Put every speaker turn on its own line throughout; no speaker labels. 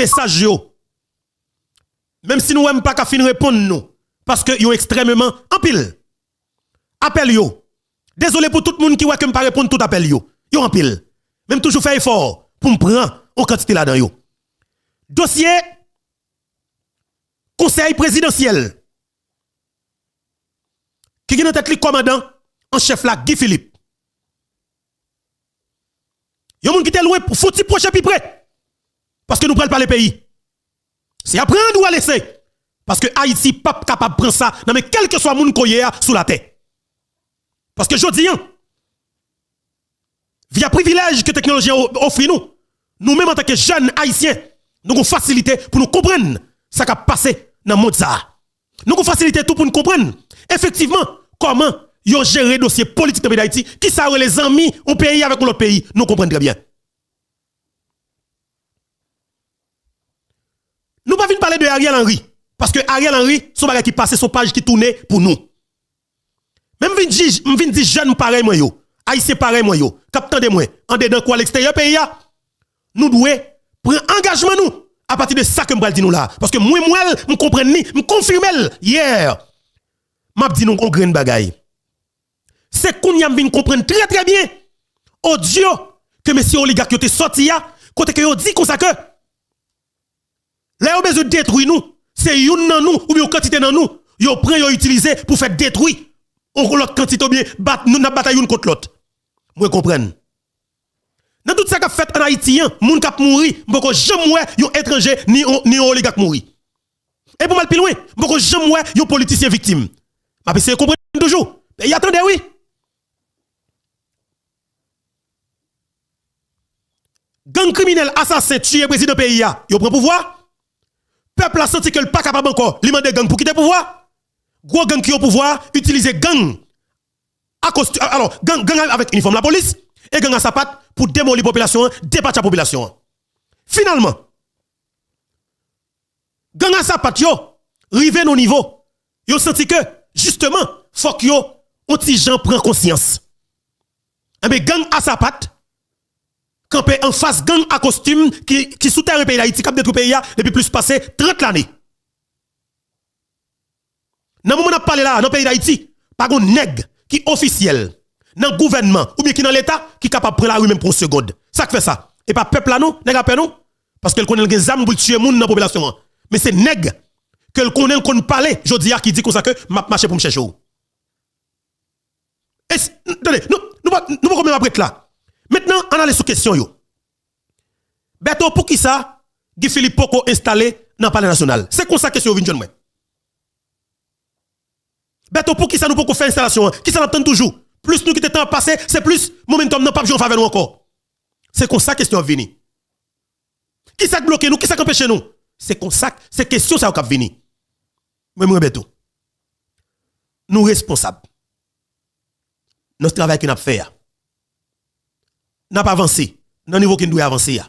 message yo. Même si nous n'aimons pas qu'à fin répondre nous. Parce que yo extrêmement en pile. Appel yo. Désolé pour tout le monde qui voit que pas répondre tout appel yo. Yo en pile. Même toujours fait effort pour me prendre en quantité là dans yo. Dossier conseil présidentiel. Qui est tête tête commandant en chef là Guy Philippe. Yo moun qui t'est loué foutu proche pi près. Parce que nous prenons pas le pays. C'est à prendre ou à laisser. Parce que Haïti pas capable de prendre ça, non mais quel que soit le monde sous la terre. Parce que je dis, via hein, via privilège que la technologie offre nous, nous-mêmes en tant que jeunes haïtiens, nous avons facilité pour nous comprendre ce qui a passé dans le monde. Nous avons facilité tout pour nous comprendre effectivement comment ils géré le dossier politique de Haïti, qui sont les amis, au pays avec l'autre pays. Nous comprenons très bien. Nous ne pas parler de Ariel Henry. Parce que Ariel Henry, son bagage qui passait, son page qui tournait pour nous. Même si je viens de jeune pareil moi Haïtien pareil moi de moi. En dedans quoi l'extérieur pays Nous devons prendre engagement nous à partir de ça que je nous là parce que moi moi je comprends ni me confirme hier m'a dit nous on grain bagaille c'est qu'on y a bien comprendre très très bien oh Dieu que monsieur oligarque était sorti là côté que dit comme ça que Là, ils ont besoin de détruire nous. C'est yon nan nous, ou bien quantité nan nous. Ils prennent, ils utiliser pour faire détruire. On l'autre quantité, ou bien nous nan bataille une contre l'autre. Moi, comprendre. Dans tout ça qu'a fait en Haïti, hein, moun k'ap mouri, mboko jamais yon étranger ni on, ni yon oligak mouri. Et pour mal plus loin, mboko jamais politiciens yon politicien victime. Ma c'est comprendre toujours. Et attendez oui. Gang criminel assassin tué président pays a, yon prend pouvoir. Peuple a senti que le pas capable encore. Il des gang. pour quitter le pouvoir. Gros gang qui ont pouvoir, utiliser gang. Alors, gang, gang avec uniforme la police et gang à sa patte pour démolir la population, dépatcher la population. Finalement, gang à sa patte, yo, rivé nos niveaux, yo senti que, justement, faut que yo, on gens prend conscience. Mais eh gang à sa patte, campé en face gang à costume qui, qui soutient le pays d'Haïti, qui a détruit le pays depuis plus passé 30 années. Dans le moment où parle là, dans le pays d'Haïti, par un nègre qui est officiel, dans le gouvernement, ou bien qui dans l'État, qui est capable de prendre la rue même pour une seconde. Ça fait ça. Et pas peuple à nous nègre nous parce qu'elle connaît les âmes pour tuer les gens dans la population. Hein. Mais c'est nègre qu'elle connaît qu'on parle, je dis qui dit comme ça que m'a marché pour me chercher. Attendez, nous, nous, pouvons nous, nous, nous, là en aller sur question yo. Beto pour qui ça Guy Philippe Poco installé dans le palais national. C'est comme ça question vient venu Beto pour qui ça nous Poco faire installation Qui ça l'attend toujours Plus nous qui temps passé, c'est plus momentum n'a pas j'en faire nous encore. C'est comme ça que question venir. Qui ça bloqué nous Qui ça empêche nous C'est comme ça, c'est question ça qui venir. Mais moi Beto. Nous responsables. Notre travail qu'on a fait n'a pas avancé dans niveau qu'il doit avancer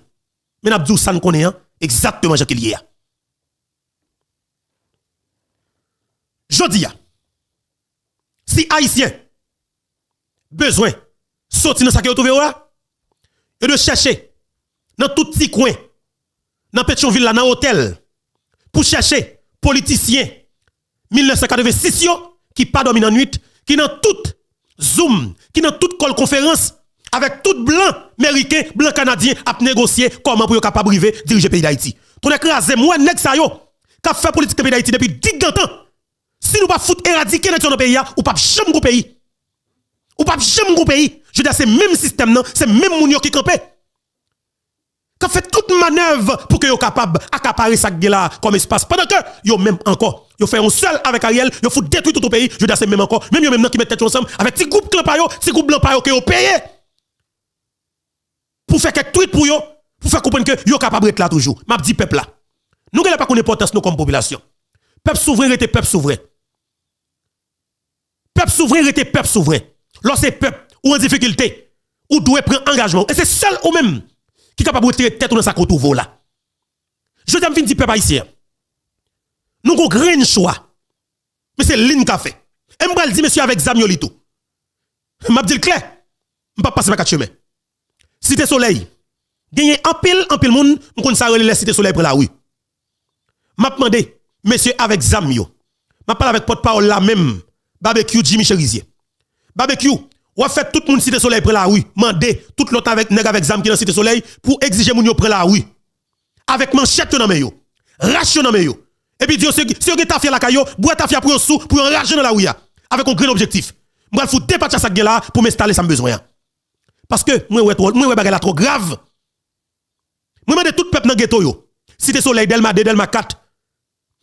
mais n'a dit ça nous connaît hein. exactement ce qu'il y a jodi si haïtien besoin sortir dans sa que trouver là et de chercher dans tout petit coin dans Petionville, dans hôtel pour chercher politicien 1986 yo, qui pas dormi dans nuit qui dans tout... zoom qui dans toute conférence avec tout blanc américain, blanc canadien, à négocier comment pour capable de diriger le pays d'Haïti. Tout écrasé, moi, nèg sa yo, qui fait politique pays d'Haïti depuis 10 ans. Si nous ne pas éradiquer notre le pays, ou pas jamais le pays. Ou pas jamais le pays. Je dis, c'est même système, c'est même moun qui campé. Qui fait toute manœuvre pour que yo capable accaparer ça là comme espace. Pendant que yo même encore, vous fait un seul avec Ariel, vous fout détruire tout le pays. Je dis, c'est même encore, même yo même qui mettent tête ensemble avec ces groupes clan pa yo, petit groupe blanc payé pour faire quelques tweets pour eux, pour faire comprendre que sont capable d'être là toujours. M'a dit peuple là. Nous n'avons pas qu'on importance nous comme population. Peuple souverain était peuple souverain. Peuple souverain était peuple souverain. Lorsque peuple ou en difficulté, ou doit prendre engagement. Et c'est seul ou même qui est capable de tirer tête dans sa côte ou là. Je dis dire peuple haïtien. Nous avons grand choix. Mais c'est l'in fait. Et je dis monsieur avec Zamiolito. Je dis clair. Je ne pas passer ma quatre chemins. Cité Soleil. Gagné en pile, en pile moun, nous sa la Cité Soleil pour la rue. M'a demandé, monsieur avec zamyo M'a parlé avec porte-parole la même, barbecue Jimmy Cherizier. Barbecue, ou fait tout le monde Cité Soleil pour la rue. Mande tout l'autre avec nèg avec Zam qui dans Cité Soleil pour exiger moun yo pour la rue. Avec manchette dans me yo. Rache dans yo. Et puis Dieu, si si ta la kayo, boit ta fait pour un sou, pour un rage dans la rue. Avec un grand objectif. Je vais foutre des patchas là pour m'installer sans besoin. Parce que moi, je bagay la trop grave. Je demande tout le peuple dans le ghetto. Cité Soleil, Delma 2, Delma 4,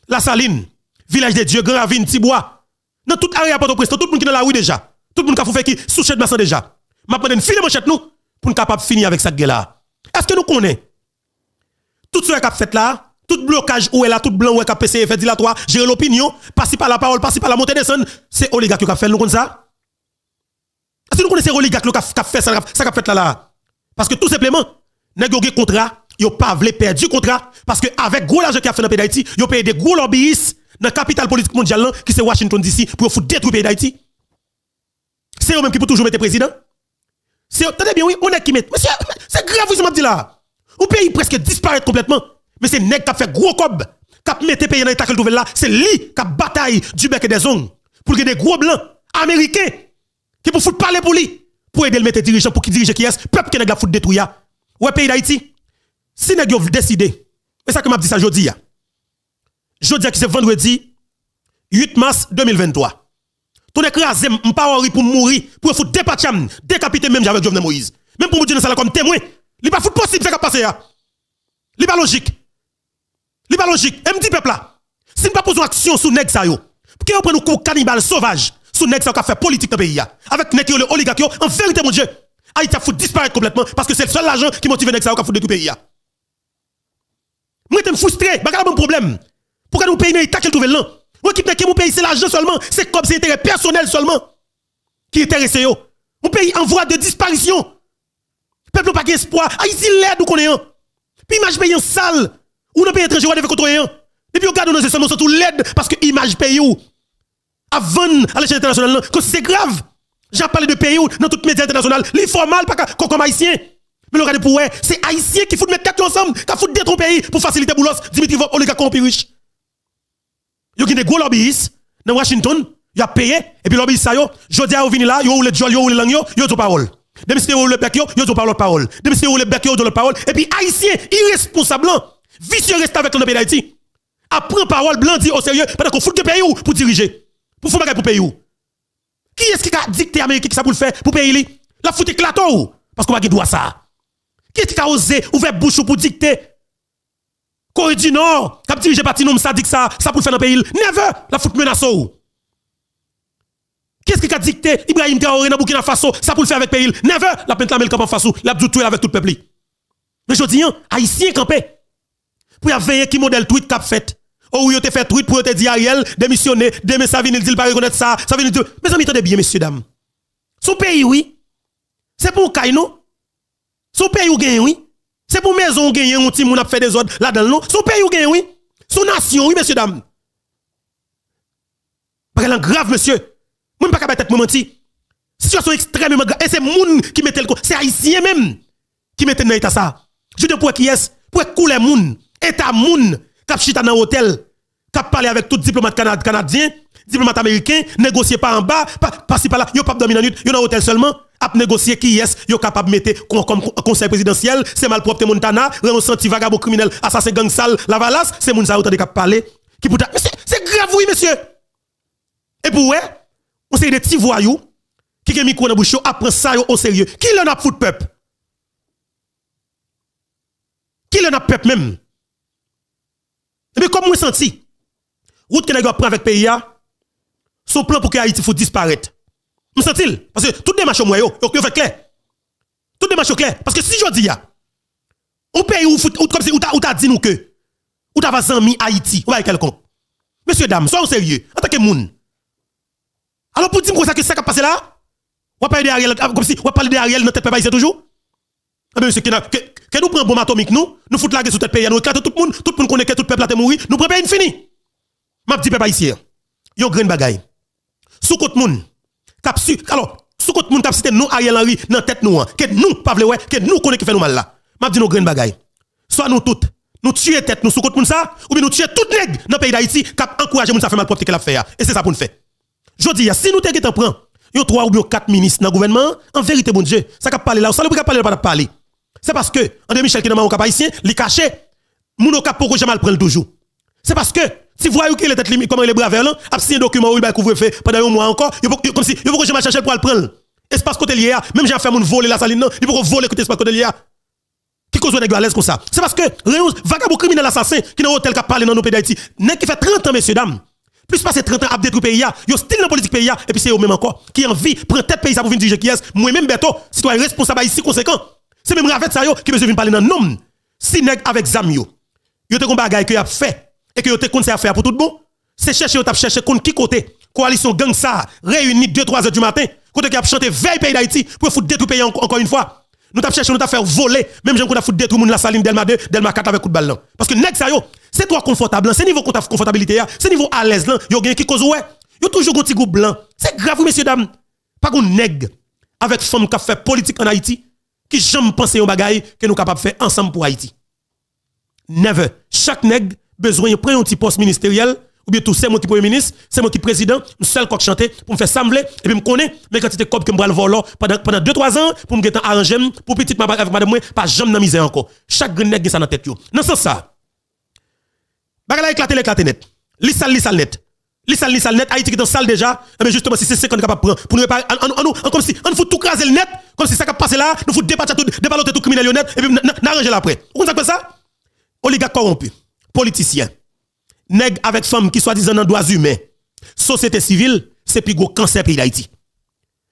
La Saline, Village des Dieux, Gravine, Tibois. Dans toute larrière port au Christ, tout le monde qui est dans la rue déjà. Tout le monde qui a fait qui sous de ça, déjà. Je prendre une mon manchette nous pour nous capable finir avec cette guerre-là. Est-ce que nous connaissons Tout ce qui a fait là, tout blocage où est là, tout blanc où fait, dit-la-toi, gérer l'opinion, passer par la parole, passer par la montée des sons, c'est oligarque qui a fait nous comme ça. Si que nous connaissons les oligarques qui ont fait ça, ça fait là, là? Parce que tout simplement, nous avons contrat, ils pas voulu perdre le contrat, parce qu'avec avec gros l'argent qui a fait dans le pays d'Haïti, ils ont payé des gros lobbyistes dans la capitale politique mondiale, qui c'est Washington DC, pour détruire le pays d'Haïti. C'est eux-mêmes qui peuvent toujours mettre président. C'est t'as bien, oui, on est qui met. Monsieur, c'est grave, vous m'avez dit là. Le pays presque disparaître complètement. Mais c'est nèg qui ont fait gros cob, qui ont mis pays dans l'état qu'elle trouve là, c'est lui qui a bataille du bec et des ongles pour que des gros blancs américains qui pour foutre parler pour lui Pour aider le mettre dirigeant, pour qui dirige qui est Peuple qui est pas foutre détruit. ouais pays d'Haïti Si nèg yo décidé. c'est ça que m'a dit ça jeudi. ya. qui c'est vendredi 8 mars 2023. Ton écrasé, m'pa pour mourir, pour foutre des décapiter même avec Jovenel Moïse. Même pour me dire ça comme témoin. Il pas foutre possible ce qui passé là. Il pas logique. Il pas logique. Et me dit peuple là, si pas poser action sur nèg ça yo, prenne on prend nous coup cannibale sauvage sous nexa ça qu'a fait politique dans pays avec nèg le oligarques en vérité mon dieu Haïti a fout disparaître complètement parce que c'est le seul argent qui motive nèg ça qu'a fait le pays Moi suis frustré, pas bah, un problème. Pourquoi nous payons les qu'elle trouve là Moi qui nèg mon pays c'est l'argent seulement, c'est comme c'est intérêt personnel seulement qui intéresse intéressé Mon pays en voie de disparition. Peuple pas espoir, Haïti l'aide nous connaît. Puis image pays en sale ou dans pays étranger on devait Et Depuis on garde nos sommes surtout l'aide parce que image pays où avant à l'échelle internationale, que c'est grave. J'ai parlé de pays où, dans toutes les médias internationales, les mal, pas comme haïtien. Mais le de pouvoir, c'est haïtien qui fout mettre tête ensemble, qui fout détruire pays pour faciliter boulos, Dimitri Vop, oligarque riches. riche. a qui des gros lobbyistes dans Washington, vous a payé, et puis lobbyistes ça yo, à a vini là, vous avez le jol, vous avez le langue, yo, avez parole. Demi si ou le bec yo, yo parole parole. Demi si ou le bec yo, yo parole. Et puis haïtien, irresponsable, vicieux reste avec le pays d'Haïti. Apprend parole, blanc dit au sérieux, pendant qu'on fout le pays pour diriger pour faire bagay pour payer ou. Qui est-ce qui a dicté l'Amérique qui ça pour le faire pour payer lui La foute éclatant ou parce qu'on va droit ça. Qui est-ce qui a osé ouvrir bouche pour dicter Corée du Nord, qui a dirigé parti nom ça dit ça, ça pour le faire dans le pays. Never la foute menace ou. Qui est-ce qui a dicté Ibrahim Traoré dans Burkina Faso, ça pour le faire avec le pays. Never la peine la camp en face la tout avec tout le peuple. Mais je dis, hein, haïtien campé. Pour y veiller qui modèle tweet cap fait ou yo te fait tweet pour te dire Ariel, démissionner, demain ça vient, il dit, pas reconnaître ça, ça vient, il dit. Mes amis, tenez bien, messieurs, dames. Son pays, oui. C'est pour Kaino. Son pays, ou gagne, oui. C'est pour maison, ou gagne, ou team, a des ordres là-dedans, non. Son pays, ou gagne, oui. Son nation, oui, messieurs, dames. Parce qu'elle est grave, monsieur. Moi, pas ne pas tête me mentir. Situation extrêmement grave. Et c'est moun qui mette le C'est haïtien même qui mettait nez à ça. Je dis pour qui est, pour couler moun, ta moun, cap chita dans hôtel, cap parler avec tout diplomate canad, canadien, diplomate américain, négocier pas en bas, pas pa si pas là, yo pas dans minute, yo dans hôtel seulement, ap négocier qui est, yo capable mettre comme conseil présidentiel, c'est malpropre Montana, ressenti vagabond criminel, assassin gang sale, la valasse, c'est moun sa de cap parler, qui pour c'est grave e oui monsieur. Et pour ouais, on sait des petits voyous qui ont micro dans bouche, après ça au sérieux. Qui l'en a fout peuple Qui l'en a peuple même et eh bien, comme moi senti, route que les gars prennent avec pays, son plan pour que Haïti faut disparaître. Je sentiez? Parce que toutes les marches, moi, yo, yo, fait clair. Toutes les sont clair Parce que si je dis, on paye ou, ou comme si, ou t'as dit nous que, ou t'as vas zami Haïti, ou avec quelqu'un. Messieurs, dames, soyons sérieux, en tant que moun. Alors pour dire que ça qui s'est passé là, on va de Ariel, comme si on va de Ariel dans tête c'est toujours. Mais ah ben, que, nous prenons bombe atomique, nous, nous foutons la guerre sur tête pays, nous éclatons tout le monde, tout le monde connaît que tout le peuple a été mort, nous prenons une fini. M'a dit peuple haïtien, yon grain bagaille. Sous côté monde, su, alors, sous côté monde cap cité nous Ariel Henry dans tête nous, hein, que nous pas ouais, que nous connaît qui fait nous mal là. M'a dit nous grain bagaille. Soit nous toutes, nous tuer tête nous sous côté monde ça, ou bien nous tuer tout nèg dans pays d'Haïti cap encourager nous à faire mal propre qu'elle a fait hein. et c'est ça pour nous faire. dis, hein, si nous t'en prend, yon trois ou quatre ministres dans le gouvernement, en vérité bon Dieu, ça cap parler là, ça le pas parler pas parler. C'est parce que André Michel qui est dans le haïtien, il caché, mon cap pour jamais le prendre toujours. C'est parce que si vous voyez est les limite, comment il est brave, là, a signé un document où il va couvrir fait pendant un mois encore, comme si, il faut que jamais chercher pour le prendre. Espace côté lié, même j'ai fait mon voler la saline, non, il faut voler côté espace côté Qui cause une l'aise comme ça? C'est parce que, vagabond criminel assassin, qui n'a dans hôtel qui a parlé dans nos pays d'Haïti, qui fait 30 ans, messieurs, dames, plus passé 30 ans à détruire le pays, yo style dans la politique pays, et puis c'est eux-mêmes encore, qui en vie, prend tête pays pour venir diriger qui est. Moi-même, Beto, citoyen responsable ici conséquent. C'est même Ravette ça yo qui me de parler dans nom. Si nèg avec Zamio yo, te kon bagay que y a fait et que yo te fait à faire pour tout bon, c'est chercher yo t'a chercher contre qui côté coalition gang ça réunie 2 3 heures du matin, côté qui a chanté veille pays d'Haïti pour foutre détruire pays encore une fois. Nous t'a cherché, nous t'a fait voler, même j'en qu'on a des détruire moun la saline Delma 2, Delma 4 avec coup de balle Parce que nèg ça yo, c'est toi confortable, c'est niveau confortabilité là, c'est niveau à l'aise là, yo gen qui cause ouais. Yo toujours un petit groupe blanc. C'est grave messieurs dames. Pas qu'on nèg avec femme qui fait politique en Haïti qui jamais penser aux bagaille que nous capables de faire ensemble pour Haïti. Never. Chaque nègre besoin de prendre un petit poste ministériel, ou bien tout c'est mon petit premier ministre, c'est mon petit président, je seul qu'on chante pour me faire sembler, et puis me connaître, mais quand c'était cop que me le pendant, pendant 2-3 ans, pour me guetter arranger, pour petite ma avec madame, pas jamais dans encore. Chaque nègre a ça dans la tête. Dans ce sens, ça, bagaille éclaté, éclaté net. Lissal, lissal net. Les salles, les salles net, Haïti qui est dans salle déjà, mais eh ben justement, si c'est qu'on est capable de prendre, pour nous réparer, on, comme si, on fout tout craser le net, comme si ça qui passé là, nous faut débattre tout, déballoter tout criminel net, et puis, n'arranger l'après. Vous comprenez ça? Oligarque corrompu, politicien, nègres avec femme qui soi-disant dans droits humains, société civile, c'est plus gros cancer pays d'Haïti.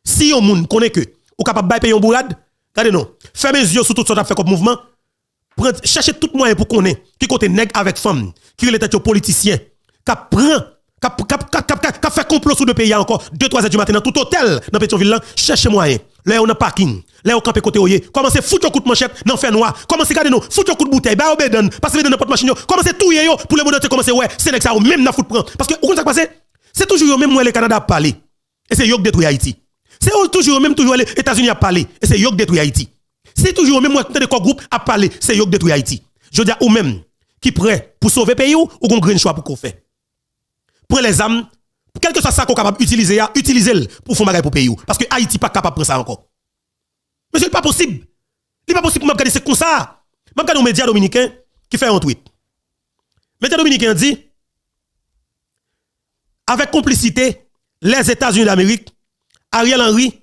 Si on ne connaît que, ou capable de payer un bourrade, regardez non, fermez les yeux sur tout ce qu'on fait comme mouvement, cherchez tout moyen pour qu'on ait, qui côté nègre avec femme, qui est de politicien qui prend qui fait complot sous deux pays encore, 2-3 heures du matin dans tout hôtel dans Pétionville, cherchez moyen. Hein. Là, on a parking. Là, on campé côté oyé. Commencez à foutre coup de manchette, dans fait noir. Commencez à garder nous, foutre coup de bouteille, bah, obédon, passez dans n'importe machine, commencez tout yo, pour les monnaies commencez, ouais, c'est ça, même n'a foutre prend. Parce que, ça passé, c'est toujours même où le Canada a parlé. Et c'est yo qui détruit Haïti. C'est toujours même toujours les États-Unis a parlé. Et c'est yo qui détruit Haïti. C'est toujours même où le groupe a parlé. C'est yo qui détruit Haïti. Je dis à ou même, qui prêt pour sauver pays ou, ou qu'on choix pour qu'on fait les âmes quel que soit ça qu'on capable d'utiliser, utiliser le pour faire pour pour pays. Parce que Haïti pas capable de prendre ça encore. mais ce n'est pas possible. Ce n'est pas possible pour regarder c'est comme ça. Je regarde un médias dominicains qui fait un tweet. Le média dominicain dit, avec complicité, les États-Unis d'Amérique, Ariel Henry,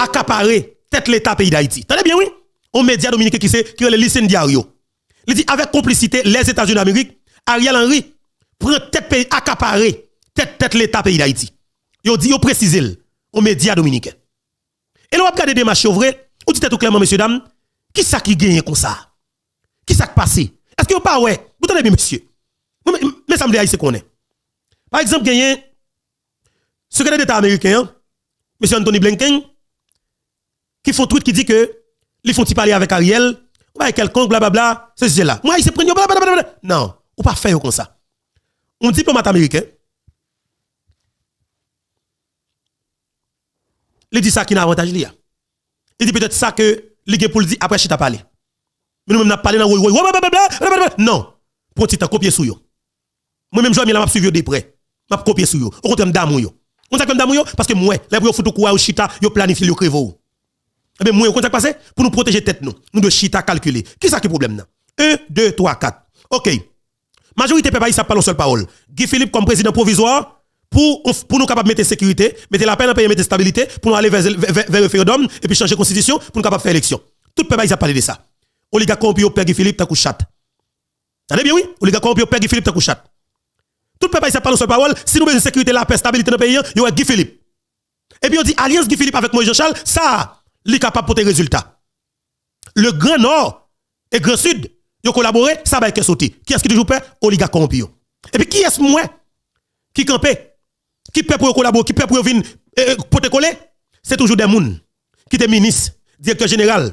accaparé tête l'État pays d'Haïti. Tenez bien, oui. Un média dominicain qui sait, qui est le Listen Diario. Il dit, avec complicité, les États-Unis d'Amérique, Ariel Henry, prend tête pays accaparé, tête tête l'État pays d'Haïti. Yo dit yo précise aux médias dominicains. Et là on regarde des marchés vrai, ou dit tout clairement messieurs dames, qui ça qui gagne comme ça Qui ça qui passé Est-ce que vous pas ouais Vous tenez bien monsieur Mais ça me dit qu'on est. Par exemple, gagne secrétaire d'État américain, monsieur Anthony Blinken qui font tweet qui dit que ils font parler avec Ariel, ou avec quelqu'un blablabla, c'est cela. Moi, il se prennent blablabla. Non, ou pas faire comme ça un diplomate américain, il dit ça qui n'a avantage lié. Il dit peut-être ça que les pour le dire après Chita parlé. Mais nous même n'a parlé dans le Non. Pour titan, copier sous yo. Moi-même, je vais suivre de près. Je copier sur yo. Au contraire, d'amour yo. On dame? d'amour parce que moi, les pour photo quoi au chita, yo planifié le créveau. Et eh ben moi, on contraire, passer pour nous protéger tête nous. Nous de chita calculer. Qui ça qui problème là 1 2 3 4. OK. Majorité pays ça parle en seule parole. Guy Philippe comme président provisoire pour pour nous de mettre sécurité, mettre la dans le pays, mettre stabilité pour nous aller vers vers, référendum et puis changer constitution pour nous de faire élection. Tout le pays a parlé de ça. Oligarque corrompu au père Guy Philippe tant chat. T'as bien oui, oligarque corrompu au père Guy Philippe t'as couché. Tout le pays parle en seule parole, si nous besoin sécurité, la paix, stabilité dans le pays, il y aura Guy Philippe. Et puis on dit alliance Guy Philippe avec Moïse Jean-Charles, ça, il est capable de porter résultat. Le grand nord et grand sud Yo collaborer, ça va être sauté. Qui est-ce qui toujours paie Oligarque corrompu. Et puis qui est-ce moi qui campait Qui paie pour collaborer, qui paie pour venir euh, protocoler C'est toujours des mouns qui sont ministres, directeur général,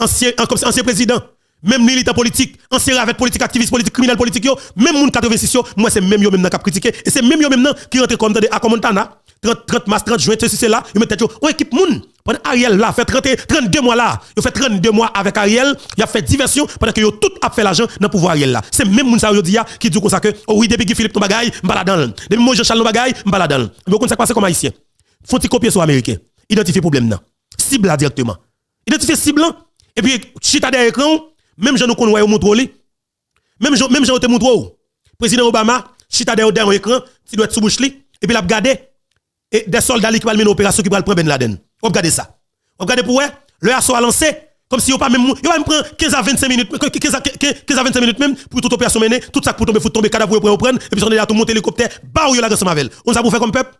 ancien, ancien président, même militant politique, ancien avec politique, activiste politique, criminel politique, yo, même moun 86 yo, moi c'est même yo même qui a critiqué, et c'est même yo même qui rentre comme dans des Acomontana, hein. 30, 30 mars, 30 juin, ceci, là, il mettait en équipe moun. Pendant Ariel là, fait 30, 32 mois là, il fait 32 mois avec Ariel, il a fait diversion pendant que tout a fait l'argent dans le pouvoir Ariel là. C'est même Mounsa ça dit qui dit comme ça que, oh oui, depuis que Philippe ton bagay, m'baladan. Depuis moi, Jean-Charles ton bagay, m'baladan. Mais comme ça passe comme haïtien. Faut-il copier sur américain? Identifier problème là. Cible là directement. Identifier cible là. Et puis, chita derrière écran, même je nous connais au montre Même je, même je te montre oh. Président Obama, chita derrière écran, tu dois être sous bouche et puis l'a regardé et des soldats qui vont mener une opération qui va prendre Ben Laden. Regardez ça. Regardez pour eux, le assaut a lancé comme si on pas même va même prendre 15 à 25 minutes 15 à, 25 minutes même pour toute opération menée, tout ça pour tomber faut tomber cadavre pour prendre et puis on est là tout monter l'hélicoptère, bah la grâce On ça pour faire comme peuple.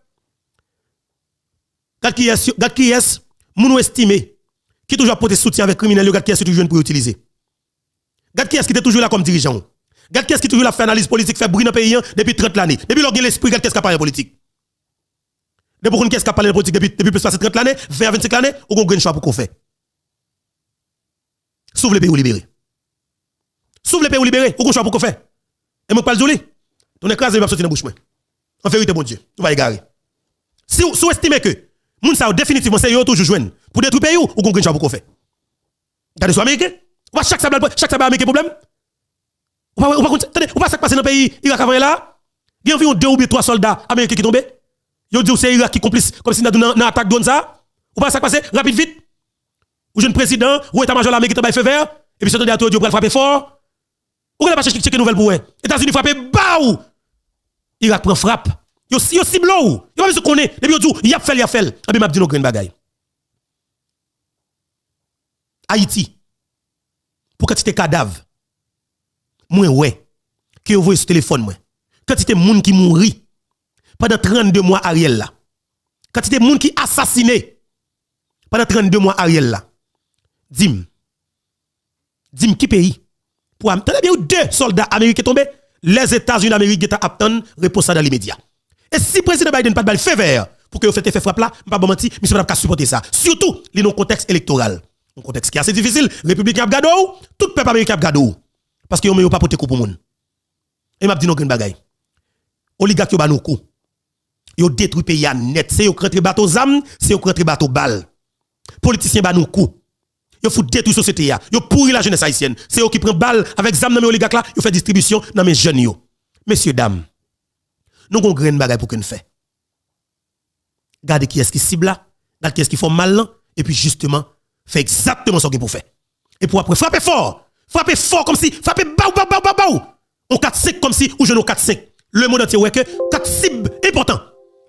Garde qui est gat qui estimé qui toujours porter soutien avec criminel, garde qui est toujours jeune pour utiliser. Garde qui est qui était toujours là comme dirigeant. Garde qui est qui toujours là faire analyse politique, fait bruit dans pays hein, depuis 30 l'année. Depuis l'organisme l'esprit gat qui est capable politique. Depuis qu'on qu'est-ce de politique depuis, plus de 30 années, vers 25 ans, ou qu'on choix pour qu'on fait. Sauve le pays ou libéré. Sauve le pays ou libéré, ou qu'on choix pour qu'on fait. Et moi, parle de Ton va sortir dans la bouche. En vérité, mon Dieu, on va égarer. Si vous estimez que, définitivement, c'est toujours joué. pour détruire le pays vous qu'on pour qu'on fait. Vous chaque sable. chaque sable problème. Ou pas, ou pas, dans le pays, Il y a ou trois soldats américains qui tombent. Yo dit c'est Irak qui complice comme si dans une attaque drone ça. Ou pas ça passe rapide vite. Ou jeune président, ou état-major l'armée qui t'a feu vert et puis c'est à toi Dieu pour frappe fort. Ou pas chercher une nouvelle pour États-Unis frappe, baou. Irak prend frappe. Yo yo cible ou. Yo pas se connaît. Et puis yo dit y a fait y a fait. Et puis m'a dit des bagaille. Haïti. Pour es cadavre. Moi ouais. Que vous voyez ce téléphone moi. Quantité monde qui mourit pendant 32 mois Ariel là. Quantité des monde qui assassiné pendant 32 mois Ariel là. Dim. Dim qui pays Pour amener bien deux soldats américains tombés, les États-Unis d'Amérique étaient reposent ça dans les médias Et si le président Biden pas de fait vert pour que vous faites effet frappe là, pas bon menti, mais pas supporter ça. Surtout dans non contexte électoral. Un contexte qui est assez difficile, République a gado, tout peuple américain a gado parce que yon pas porté coup pour moun. Et m'a dit non bagay. Oligarque yon ba nou coup. Yo détruit pays net. C'est yo rentre bateau zam, c'est yo rentre bateau balle. Politiciens ba nou coup. Yo fout détruit société ya. Yo pourri la jeunesse haïtienne. C'est yo qui prend bal avec zam dans mes oligarques là, yo fait distribution dans mes jeunes yo. Messieurs dames, nous gon grain bagay pour vous fait. Gardez qui est-ce qui cible là, gardez qui est-ce qui fait mal là et puis justement fait exactement ce qu'il faut faire. Et pour après frapper fort, frapper fort comme si frapper baou baou baou baou. On 4 5 comme si ou je 4 5. Le monde entier ouais que 4 cibles important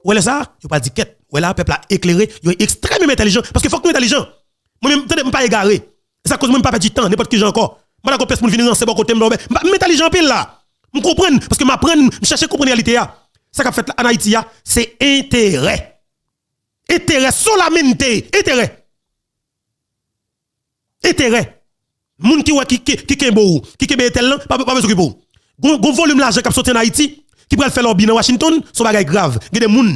ouais ça, a pas dit quête. Ouais là peuple a éclairé, est extrêmement intelligent parce que faut que nous intelligent. Moi même tendez pas égaré. Ça cause moi pas perdre temps n'importe qui j'ai encore. Moi la pour venir dans ces bon côté me intelligent pile là. Me comprendre parce que m'apprendre, me chercher comprendre réalité a. Ça qu'a fait en Haïti c'est intérêt. Intérêt solamente, intérêt. Intérêt. Moun qui wè qui qui qui kembo, ki kembe tel là, pas pas s'occuper. Gros volume l'argent j'ai sorti en Haïti, qui pourraient faire lobby dans à Washington, un bagaille grave. Il y a des gens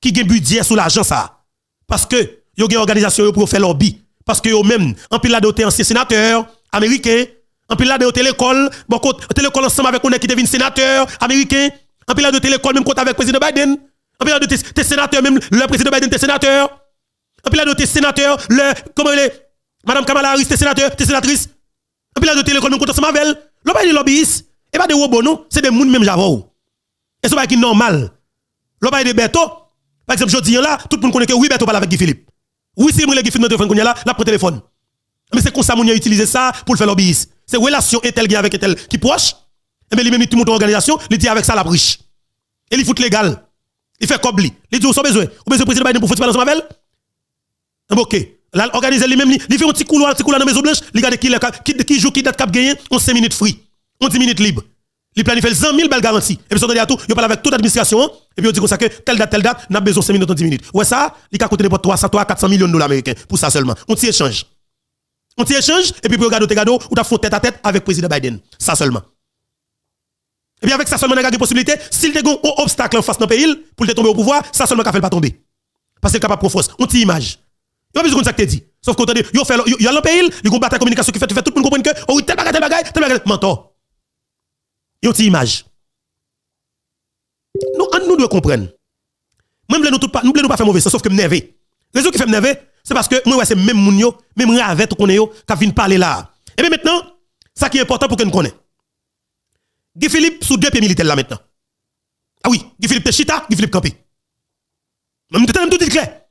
qui ont budget sous l'argent ça. Parce que, y a des organisations pour faire lobby. Parce que eux-mêmes, en pile là de sénateur américain, en pile là de l'école, bon, l'école ensemble avec un qui devient sénateur américain, en pile là de l'école même compte avec président Biden, en pile là sénateur même le président Biden tes sénateur, en pile là de sénateur le comment il est Madame Kamala Harris tes sénateur, tes sénatrice, en pile là de l'école même compte ensemble avec elle, l'obéi lobbyiste, et pas des robots non, c'est des mouns même j'avoue. Et ce n'est pas normal. L'objet est de Beto. Par exemple, je dis là, tout le monde connaît que oui, Beto parle avec Guy Philippe. Oui, si vous voulez Guy Philippe le téléphone, là, là, téléphone. Mais c'est comme ça qu'on a utilisé ça pour faire l'obéis. C'est relation est avec elle qui proche. Et bien, lui-même, tout le monde organisation, il dit avec ça la briche. Et il fout légal. Il fait cobli. Il dit, vous avez besoin. Vous avez besoin président pour faire dans avec elle? Ok. Là, organiser lui il fait un petit couloir, un petit couloir dans la maison blanche, il regarde qui, qui, qui joue, qui date cap gagné, on 5 minutes free. On 10 minutes libre il planifie 100 000 belles garanties. Et puis, ils à tout, ils parlent avec toute l'administration, hein. et puis ils disent comme ça que telle date, telle date, n'a besoin de 5 minutes, ou 10 minutes. Ouais, ça, il a coûté n'importe 300, 300, 400 millions de dollars américains pour ça seulement. On t'y échange. On t'y échange, et puis, au regarde, ou t'as fait tête à tête avec le président Biden. Ça seulement. Et puis, avec ça seulement, on a des possibilités. S'il y a un obstacle en face dans le pays, pour te tomber au pouvoir, ça seulement qu'a fait pas tomber. Parce qu'il est capable de force. On t'y image. Il n'y a pas besoin de ça que dit. Sauf qu'on t'a dit, il y a un pays, il y a une bataille communication qui fait, tout le monde comprend que, oh, tel bagaille, tel Mentor. Yon ti image. Nous, nous devons comprendre. Même nous ne pas, nous pas faire mauvais, sauf que je suis La raison qui fait m'nerver, c'est parce que moi, c'est même moun yo, même ravet qu'on est yo, qui vient parler là. Et eh bien maintenant, ça qui est important pour que nous connaissions. Guy Philippe sous deux pieds militaires là maintenant. Ah oui, Guy Philippe Chita Guy Philippe Campé. Même tout dit clair.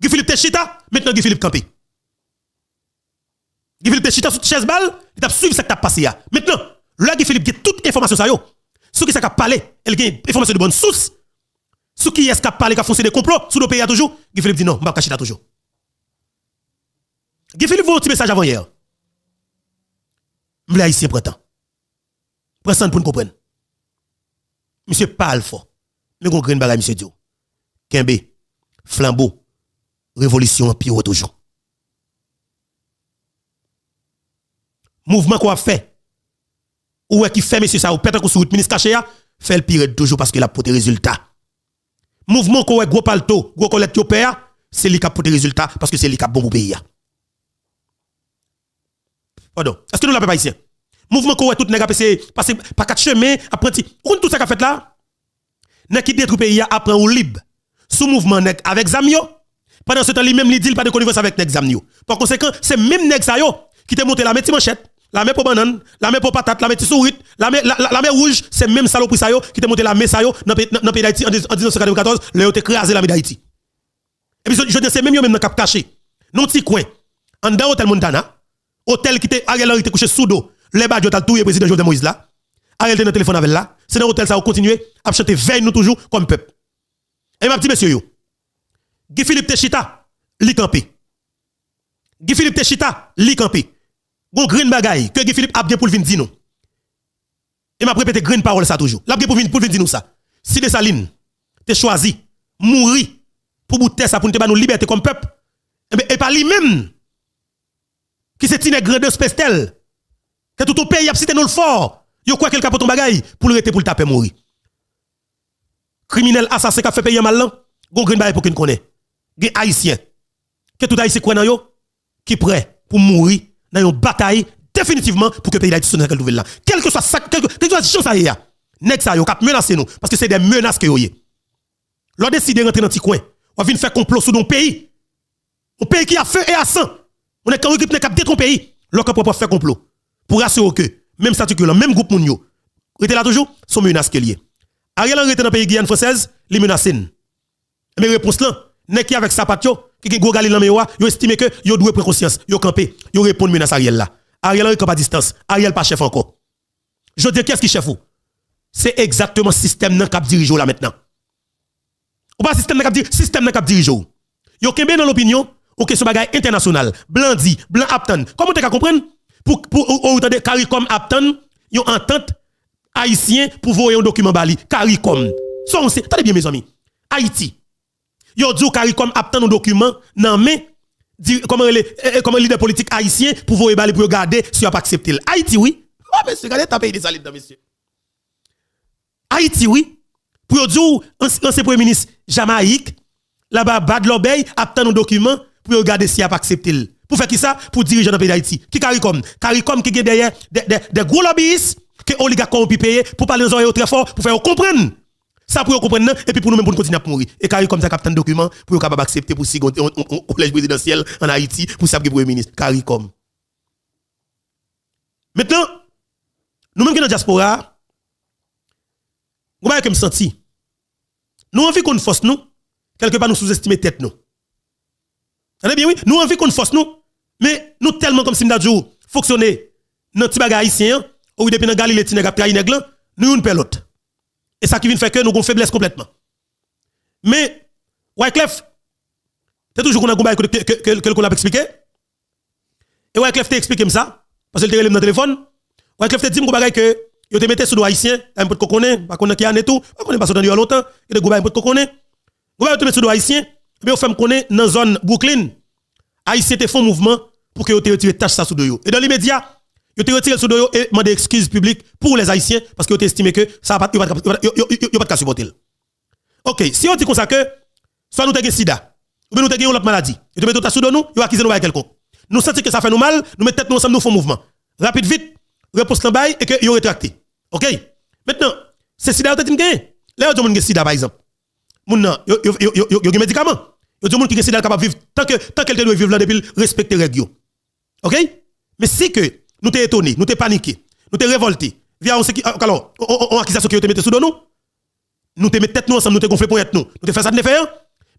Guy Philippe Chita maintenant Guy Philippe Campé. Guy Philippe Teshita sous chaise balle, il t'a suivi ce qui a passé là. Maintenant, Là, Philippe a toute information ça yo. Ceux qui a parlé, elle a information de bonne source. Ceux qui est parlé qui a foncé des complots sous le pays a toujours, Guy Philippe dit non, cacher ça toujours. Guy Philippe vous un petit message avant hier. ici un printemps. ça pour nous comprendre. Monsieur parle fort. Mais qu'on la monsieur Dio. Kembe, flambeau, révolution en pire toujours. Mouvement quoi a fait ou qui fait monsieur ça ou peut-être sur route ministre caché hein? fait le pire toujours parce qu'il a porté résultat mouvement qu'on gros palto gros collecte père c'est lui qui a porté résultats parce que c'est lui qui a bon pour pays hein. pardon est-ce que nous l'avons pas ici mouvement qu'on tout nèg passé que par quatre chemins apprenti on tout ça qu'a fait là nèg qui détruit pays après ou libre sous mouvement avec zamio pendant ce temps lui même lui dit pas de connivence avec nèg zamio par conséquent c'est même nèg ça qui te monté la mettre manchette la mer pour banane, la mer pour patate, la main souris, la mer la, la, rouge, c'est même saloperie ça qui te monté la main ça yo dans le pays d'Haïti en, 1994, là yo crasé la main d'Haïti. Et puis je dis c'est même yo même dans cap caché. Non petit coin. En dans hôtel Montana, hôtel qui était Ariel était couché sous dos, Les badjo t'a le président Jovenel Moïse là. Ariel était dans téléphone avec là. C'est dans hôtel ça on continuer à chanter veille nous toujours comme peuple. Et m'a petit monsieur yo. Guy Philippe Techita, li campé. Guy Philippe Techita, li campé. Gon green bagaille que Philippe a bien pour nous dire Et m'a répété green parole ça toujours. L'a bien pour venir pour venir dire ça. Si Salines t'es choisi mourir pour bouter ça pour te ba nous liberté comme peuple. Eh ben, et, pas lui-même qui c'est une grande spestel, Que tout ton pays a cité nous le fort. Yo quoi quelqu'un pour ton bagay pour le rete pour le taper mourir. Criminel assassin qui a fait payer mal là. Hein. green bagaille pour qu'il connaît. Gen haïtien. Que tout haïtien connaît yo qui prêt pour mourir dans une bataille définitivement pour que le pays d'Haïti soit dans nouvelle là. Quel que soit ça, quel que soit ça y a, nèg ça yo cap menacer nous parce que c'est des menaces que yo y. L'on décide de rentrer dans petit coin, on vient faire complot sous nos pays. Un pays qui a feu et à sang. On est quand équipe cap détruire pays, l'on peut faire complot pour assurer que même statut que même groupe moun yo, était là toujours sont menaces que lié. Ariel Henry dans le pays Guyane française, les menaces. Mais réponse là, y qui avec patio qui est gros galil dans mes yo estime que yo doué prendre conscience, yo campé, yo répond menace Ariel là. Ariel n'est pas à distance, Ariel pas chef encore. Je dis qu'est-ce qui chef vous C'est exactement le système nan cap dirige là maintenant. Ou pas le système nan cap dirige, système nan cap Ils Yo dans l'opinion, OK ce bagage international, blanc dit, blanc aptan. Comment tu comprendre Pour pour ou tande CARICOM aptan, ont entente haïtien pour voir un document bali, CARICOM. c'est. on bien mes amis. Haïti Yo dit CARICOM a obtenu nos documents non mais comment les eh, eh, comment leader politiques haïtien pour bali pou pour regarder si a pas accepté. Haïti oui. Oh monsieur, ta pays des salides dans monsieur. Haïti oui. Pour dire anse premier ministre Jamaïque là-bas bad l'obey obtenu nos documents pour regarder si a pas accepté. Pour faire qui ça Pour diriger le pays d'Haïti. Qui CARICOM CARICOM qui est derrière des de, de, de gros lobbyistes, oligakon oligarques pu payer pour parler aux oreilles très fort pour faire comprendre ça pour comprendre et puis pour nous même pour continuer à mourir. Et car comme ça un document pour capable accepter pour si un collège présidentiel en Haïti pour ça premier ministre CARICOM. Maintenant nous mêmes qui dans diaspora on va me senti. Nous envie qu'on force nous quelque part nous sous-estimer tête nous. Allez bien oui, nous envie qu'on force nous mais nous tellement comme si nous fonctionner dans petit bagage haïtien ou depuis dans Galilée qui est trahi nous une pelote. Et ça qui vient faire que nous avons faiblesse complètement. Mais, Wyclef, c'est toujours qu'on a combat que, que, que, qu'on a expliqué. Et Wyclef t'a expliqué ça, parce qu'il t'a dans le téléphone. Wyclef t'a dit que yo te mette sous le haïtien, un peu de coconné, pas qu'on a qui et tout, pas qu'on a pas de longtemps, et de un peu de coconné. Gouba te mette sous le haïtien, mais on fait est dans la zone Brooklyn. Haïtien te font mouvement pour que yo te retire tâche ça sous de Et dans l'immédiat, ils ont retiré le dos et des excuses publiques pour les Haïtiens parce qu'ils ont estimé que ça n'a pas, pas de supporter. Ok, si on dit comme ça que, soit nous avons sida, ou bien nous avons une autre maladie, ils te mettent tout sous nous, ils accusent nous quelqu'un. Nous sentons que ça fait nous mal, nous mettons nous ensemble, nous faisons mouvement. Rapide, vite, réponse en et que ont rétracté. Ok? Maintenant, c'est sida ou gagné. Là, il y a sida par exemple. Moun nan, yo yo yo yo yo médicament. Yo di qui ki sida capable vivre tant que tant qu'elle doit vivre là depuis respecter règles. OK? Mais si que nous t'es étonnés, nous t'es paniqués, nous t'es révoltés. Via on alors, on accusation qui mis sous nous. Nous t'es mis tête nous ensemble, nous t'es gonflé pour être nous. Nous t'es fait ça de faire.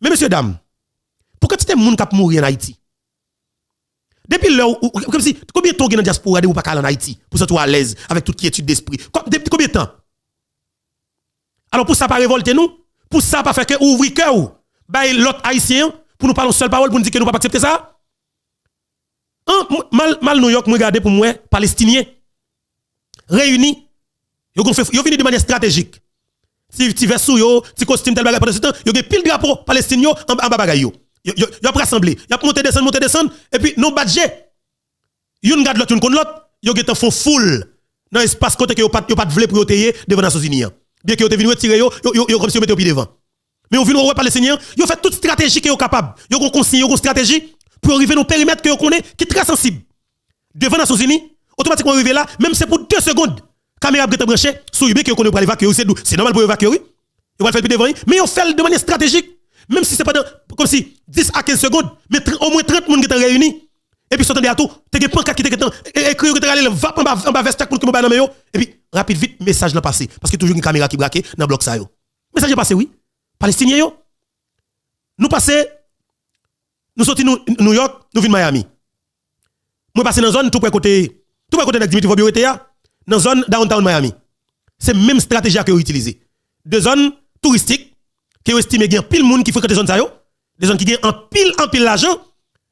Mais messieurs dames, pourquoi tu t'es monde qui mourir en Haïti Depuis là comme si combien de temps dans la diaspora ou pas en Haïti pour se trouver à l'aise avec toute quiétude d'esprit. Depuis combien de temps Alors pour ça pas révolter nous, pour ça pas faire que ouvrir cœur, bah l'autre haïtien pour nous parler seule parole pour nous dire que nous pas accepter ça mal, mal New York, me regarder pour moi, Palestiniens, réunis, ils ont fini de manière stratégique. Si tu veste yo, si costume tel bagage pendant ce temps, yo pile drapeau palestinien en bas bagay yo. Yo yo rassemblé, ont monté descendre monté descendre et puis non Ils Yon garde l'autre, yon kon l'autre, ont été font foule dans espace côté qu'ils n'ont pas de pas pour protéger devant les Unies. Hein. Bien que yo te venu retirer yo, ils comme si ils mette au pied devant. Mais on vient au palestinien, ont fait toute stratégie qu'ils sont capable. Ils ont consigne, yo stratégie pour arriver dans le périmètre que vous connaissez, qui est très sensible. Devant les Nations Unies, automatiquement arriver là, même c'est pour deux secondes, caméra est branchée, sur UB que vous connaissez pour évacuer c'est normal pour évacuer, oui. Vous va faire devant mais on fait de manière stratégique, même si c'est pas comme si 10 à 15 secondes, mais au moins 30 personnes qui sont réunis. Et puis, s'entendez à tout, t'es que pancarte qui t'es que t'es allé, va, en bas, en vers chaque monde qui m'a Et puis, rapide, vite, message là passé. Parce que toujours une caméra qui braque dans le bloc ça yo. Message passé, oui. Palestiniens yo. Nous passons nous sortons New York, nous venons Miami. Moi, passé dans une zone tout près côté, tout près côté de Dimitri Fabio était dans la zone downtown Miami. C'est même stratégie que vous utilisez. Deux zones touristiques, qui estiment estimez qu'il y a pile de monde qui fréquente des zones ça, des zones qui gagnent en pile, en pile l'argent,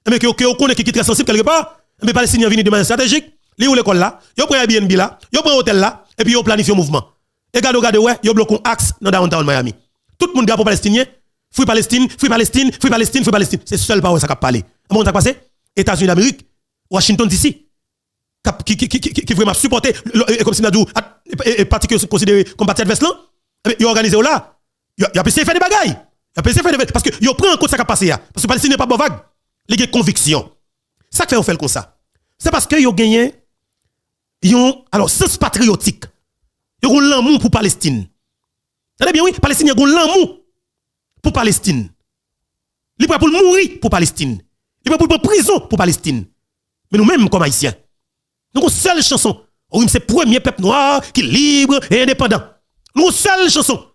mais que vous connaît qui est très sensible quelque part, mais pas les signes viennent de manière stratégique, ils ou l'école là, ils prennent Airbnb là, ils un hôtel là, et puis ils planifient un mouvement. Et gardez-vous, regardez, ouais, ils bloquent un axe dans downtown Miami. Tout le monde est pour les Palestiniens, Fouille Palestine, fouille Palestine, fouille Palestine, fouille Palestine. C'est seul par où ça a parlé. Un ça a passé, États-Unis d'Amérique, Washington d'ici, qui, qui, qui, qui, vraiment supporté, comme si Nadou, et parti considéré comme parti adverse là, eh ils ont organisé là. Ils ont pu faire des bagailles. Ils ont faire des Parce qu'ils ont pris en compte ça qui a passé. Hein. Parce que Palestine n'est pas bon vague. Ils ont conviction. Ça fait on fait comme ça. C'est parce qu'ils ont gagné, ils ont, alors, sens patriotique. Ils ont l'amour pour Palestine. Vous bien, oui, Palestine, a ont l'amour pour Palestine. Il pour mourir pour Palestine. Il pour prison pour Palestine. Mais nous-mêmes, comme Haïtiens, nous avons seule chanson. Oui, c'est le premier peuple noir qui est libre et indépendant. Nous avons seule chanson.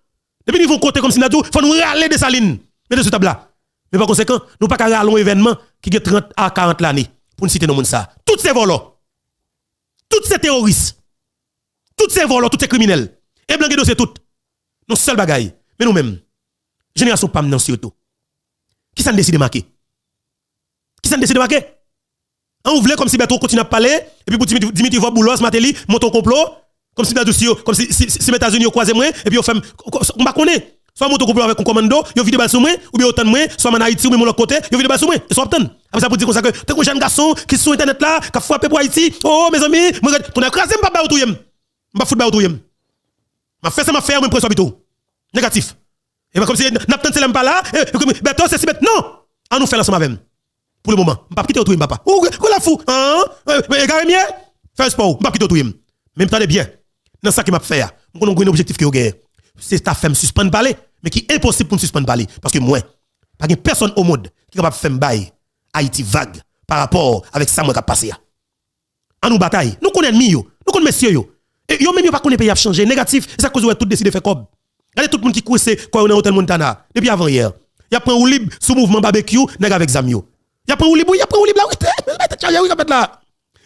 Depuis nous vont côté comme si il faut nous râler des salines. Mais de ce tableau là Mais par conséquent, nous pas râler un événement qui a 30 à 40 l'année. Pour nous citer nos ça. Toutes ces volants. Toutes ces terroristes. Toutes ces volants, toutes ces criminels. Et blanc c'est tout. Nous seuls bagaille. Mais nous-mêmes, Génération PAM non surtout. Qui s'en décide de marquer Qui s'en décide de marquer On hein, voulait comme si Beto continue à parler, et puis pour Dimitri vois Boulos, Matéli, monte au complot, comme si comme si, si, États-Unis croisé moi, et puis on fait, on va connaître. Soit monte au complot avec un commando, yo vide vidéo sur moi, ou bien autant de moi, soit en Haïti ou même mon côté, yo vide vidéo sur moi, et soit obtenir. Après ça pour dire comme ça que, t'es un jeune garçon qui sur internet là, qui a frappé pour Haïti, oh mes amis, moi, tu n'as crasé, m'pas pas ou tout yem. M'pas pas tout yem. M'a fait ça, m'a fait, je pression Négatif. Et bien comme si n'a pas de pas là, Beto c'est si Non, on nous fait la avec Pour le moment, on pas quitter tout, papa. Ou la fou, hein? Euh, mais bien, fais sport, on pas quitter monde. Même temps bien. Dans ça qui m'a fait, Nous hein. connaît un objectif que gagne. C'est ta femme suspendre parler, mais qui est impossible pour nous suspendre parler parce que moi, pas une personne au monde qui est capable de faire bail Haïti vague par rapport avec ça moi qui a passé. On hein. nous bataille, nous connaissons ennemi nous connaissons messieurs Et yo même yo pas connaît pays a changer négatif, c'est à cause où tout décide de faire comme Regardez tout le monde qui coussé Quoi on a hôtel Montana depuis avant hier. Il a pris ou libre sous mouvement barbecue nèg avec Zamio. Il y a pris ou libre, il y a pris ou libre là.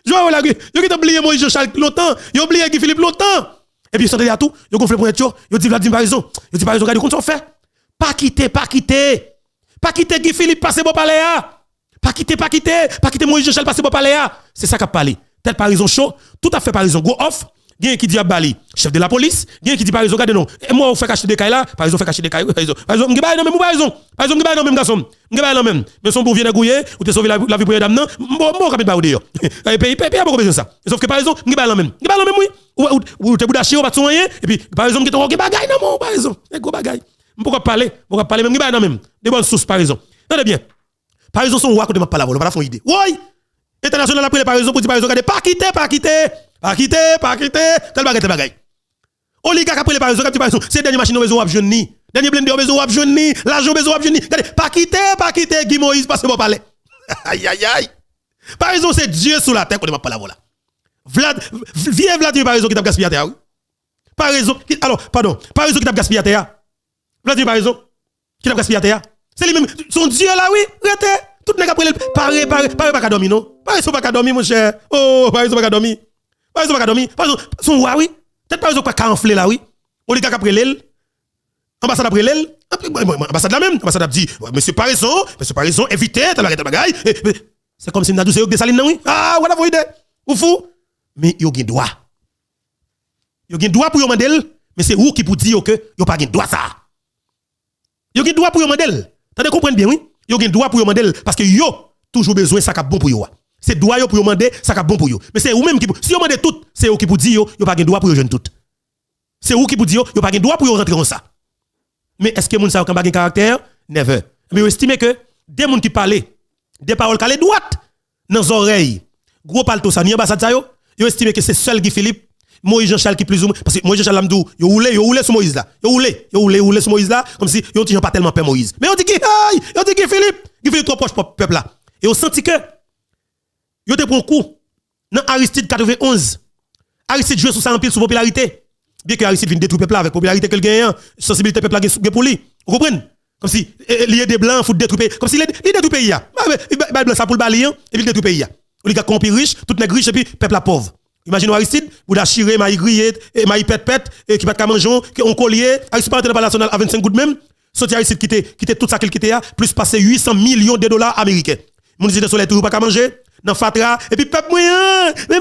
Joao la rue, yo qui oublié Moïse Charles longtemps, yo oublié Guy Philippe longtemps. Et puis santé à tout, yo gonflé pour être yo, yo dit Vladimir Il Yo dit Parison, regardez comment on fait. Pas quitter, pas quitter. Pas quitter Guy Philippe passer bon palais. Hein. Pas quitter, pas quitter, pas quitter Moïse Charles passer bon palais. Hein. C'est ça qu'a parlé. Tel Parison chaud, tout à fait Parison Go off. Bien qui dit à Bali, chef de la police, bien qui dit par exemple, regardez non, et moi, on fait cacher des cailles là, par exemple, fait cacher des cailles, par exemple, par exemple, je non, même, par exemple, par exemple, je non, même garçon, je non, même, mais son pour vient gouiller, ou te sauver la, vie pour les non, bon, bon, capable pas ou d'ailleurs. Et puis, il n'y a pas besoin ça. Sauf que par exemple, je non, même, je non, même, oui, ou, ou, ou te boudaché, ou pas de rien, et puis, par exemple, je te bagaille, non, mon, par exemple, et gros bagaille. Pourquoi parler, pourquoi parler, même, je non, même, des bonnes sources, par exemple. Non, bien. Par exemple, son roi, quand je parle, on va pas faire une idée. Oui! International a pris les paraisons pour dire paraisons, regardez, pas quitter, pas quitter, pas quitter, pas quitter, tel bagage, tel bagage. Oligarque a pris les paraisons, cap paraisons, c'est dernier machine besoin de jeune dernier blender besoin de jeune l'argent besoin de jeune Regardez, pas quitter, pas quitter, Guy Moïse que par palais. aïe aïe aïe. Paraisons, c'est Dieu sous la terre qu'on ne va pas la voilà. Vlad vieux Vladimir paraison qui t'a gaspillé à terre. qui. alors pardon, Paraisons, qui t'a gaspillé à terre. Vladimir paraison qui t'a gaspillé terre. C'est lui-même son Dieu là oui, tout le monde après le paré, paré, pas dormir, non? Paris sont pas dormir, mon cher. Oh, Paris sont pas dormir. Paré, sont pas dormir. sont wa, oui. Peut-être paré, sont pas canflé là, oui. On les gars après l'aile. Ambassade après l'aile. Ambassade la même. Ambassade a dit, monsieur Parison, monsieur Parison, évitez, t'as de bagaille. C'est comme si nous avons des salines, non, oui. Ah, voilà, vous idée. Ou fou. Mais il y a droit. Il y a droit pour demander, mais c'est vous qui pour dire que il n'y a pas de droit ça. Il y a droit pour demander. T'as comprendre bien, oui? Yo gen droit pour demander parce que yo toujours besoin ça est bon pour yo. C'est droit yo pour demander ça est bon pour yo. Mais c'est ou même qui si yo mande tout, c'est ou qui pour dire yo, yo pas gen droit pour yo jeune tout. C'est ou qui pour dire yo, yo pas gen droit pour rentrer en ça. Mais est-ce que moun sa ou pas gen caractère Never. Mais yo estime que des moun qui parlent des paroles les droite dans les oreilles, gros palto ça ni ambassade ça yo, yo estime que c'est seul Guy Philippe Moïse Jean-Charles qui plus ou moins. Parce que Moïse Jean-Charles Lamdou, yo il yo roulé sur Moïse là. Yo roulé, il roulé, roulé sur Moïse là. Comme si yo gens pas tellement peur Moïse. Mais on dit qui, aïe, on dit qui Philippe. Qui Philippe trop proche pour peuple là. Et on senti que, yo te prend coup. Dans Aristide 91, Aristide joue sur sa empire, sur popularité. Bien que Aristide vienne détruire peuple là avec popularité qu'il gagne, sensibilité peuple là pour lui. Vous comprenez? Comme si, eh, eh, lié des blancs, faut détruire Comme si, il détruit pays. Il hein. bah, bah, bah, blanc ça pour le balien, hein, et il pays. là. les gars compris riche, tout les riche, et puis peuple pauvre. Imaginez Aristide, vous d'achiré, maï grillé, et maï pète pète, et qui pas mangeon, hein, qui on collier, Aristide pas la nationale à 25 gouttes même. Sorti Aristide quitter, quitter tout ça qu'il quittait, hein, plus passer 800 millions de dollars américains. Mon dit sur soleil toujours pas qu'à manger, dans Fatra, et puis peuple moyen, mais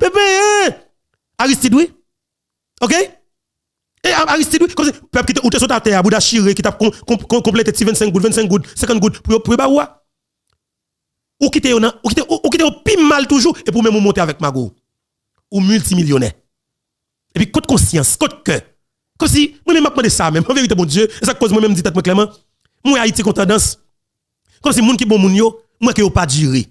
mais Aristide oui. OK? Et Aristide, oui, peuple qui te outé sur ta terre, Bouddha chiré, qui t'a complété 25 gouttes, 25 gouttes, 50 gouttes, pour, pour, ou quitter, ou quitter, ou quitter, au pire mal toujours, et pour même monter avec Mago ou multimillionnaire. Et puis, côte conscience, côte cœur. Comme si, moi-même, je de ça même. En vérité, mon Dieu, et ça cause moi-même, dit clairement, moi, Haïti, qu'on tendance. Comme si, les gens qui bon moun yo, moi, qui pas duré.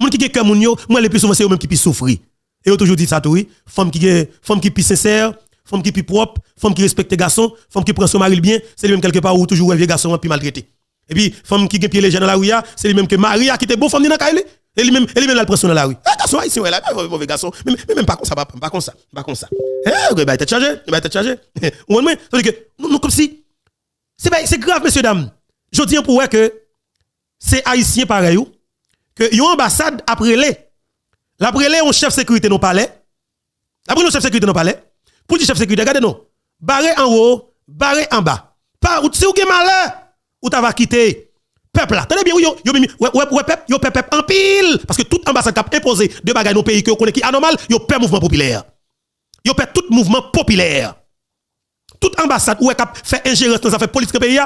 moi gens qui gen moun yo, moi, les plus souvent, c'est eux même qui puis souffrir. Et on toujours dit ça, oui. Femme qui est femme qui puis sincère, femme qui puis propre, femme qui respecte garçon, femme qui prend son mari bien, c'est lui-même quelque part où toujours un vieux garçon, puis maltraité. Et puis, femme qui gen pied où dans la rue, c'est lui-même que Maria qui était beau, femme qui n'a elle même elle même la pression dans la rue. Ah garçon haïtien là, mauvais garçon. Mais même pas comme ça, pas comme ça, pas comme ça. Eh bah es chargé, eh, bah es chargé. Ou moins, que nous comme si c'est grave messieurs dames. Je dis pour vous que c'est haïtien pareil que yon ambassade après les l'après les un chef sécurité dans palais. Après l'é, chef sécurité dans palais. Pour dire chef sécurité, regardez non. Barré en haut, barré en bas. Pas ou tu ou gen malheur ou t'as va quitter peuple là. Tenez bien, oui, yo, peuple, peuple, en pile. Parce que toute ambassade qui a imposé de bagages le pays que connaît qui anormal, yo, peuple mouvement populaire. Yo, peuple tout mouvement populaire. Toute ambassade ou qui a fait ingérence dans affaires politiques pays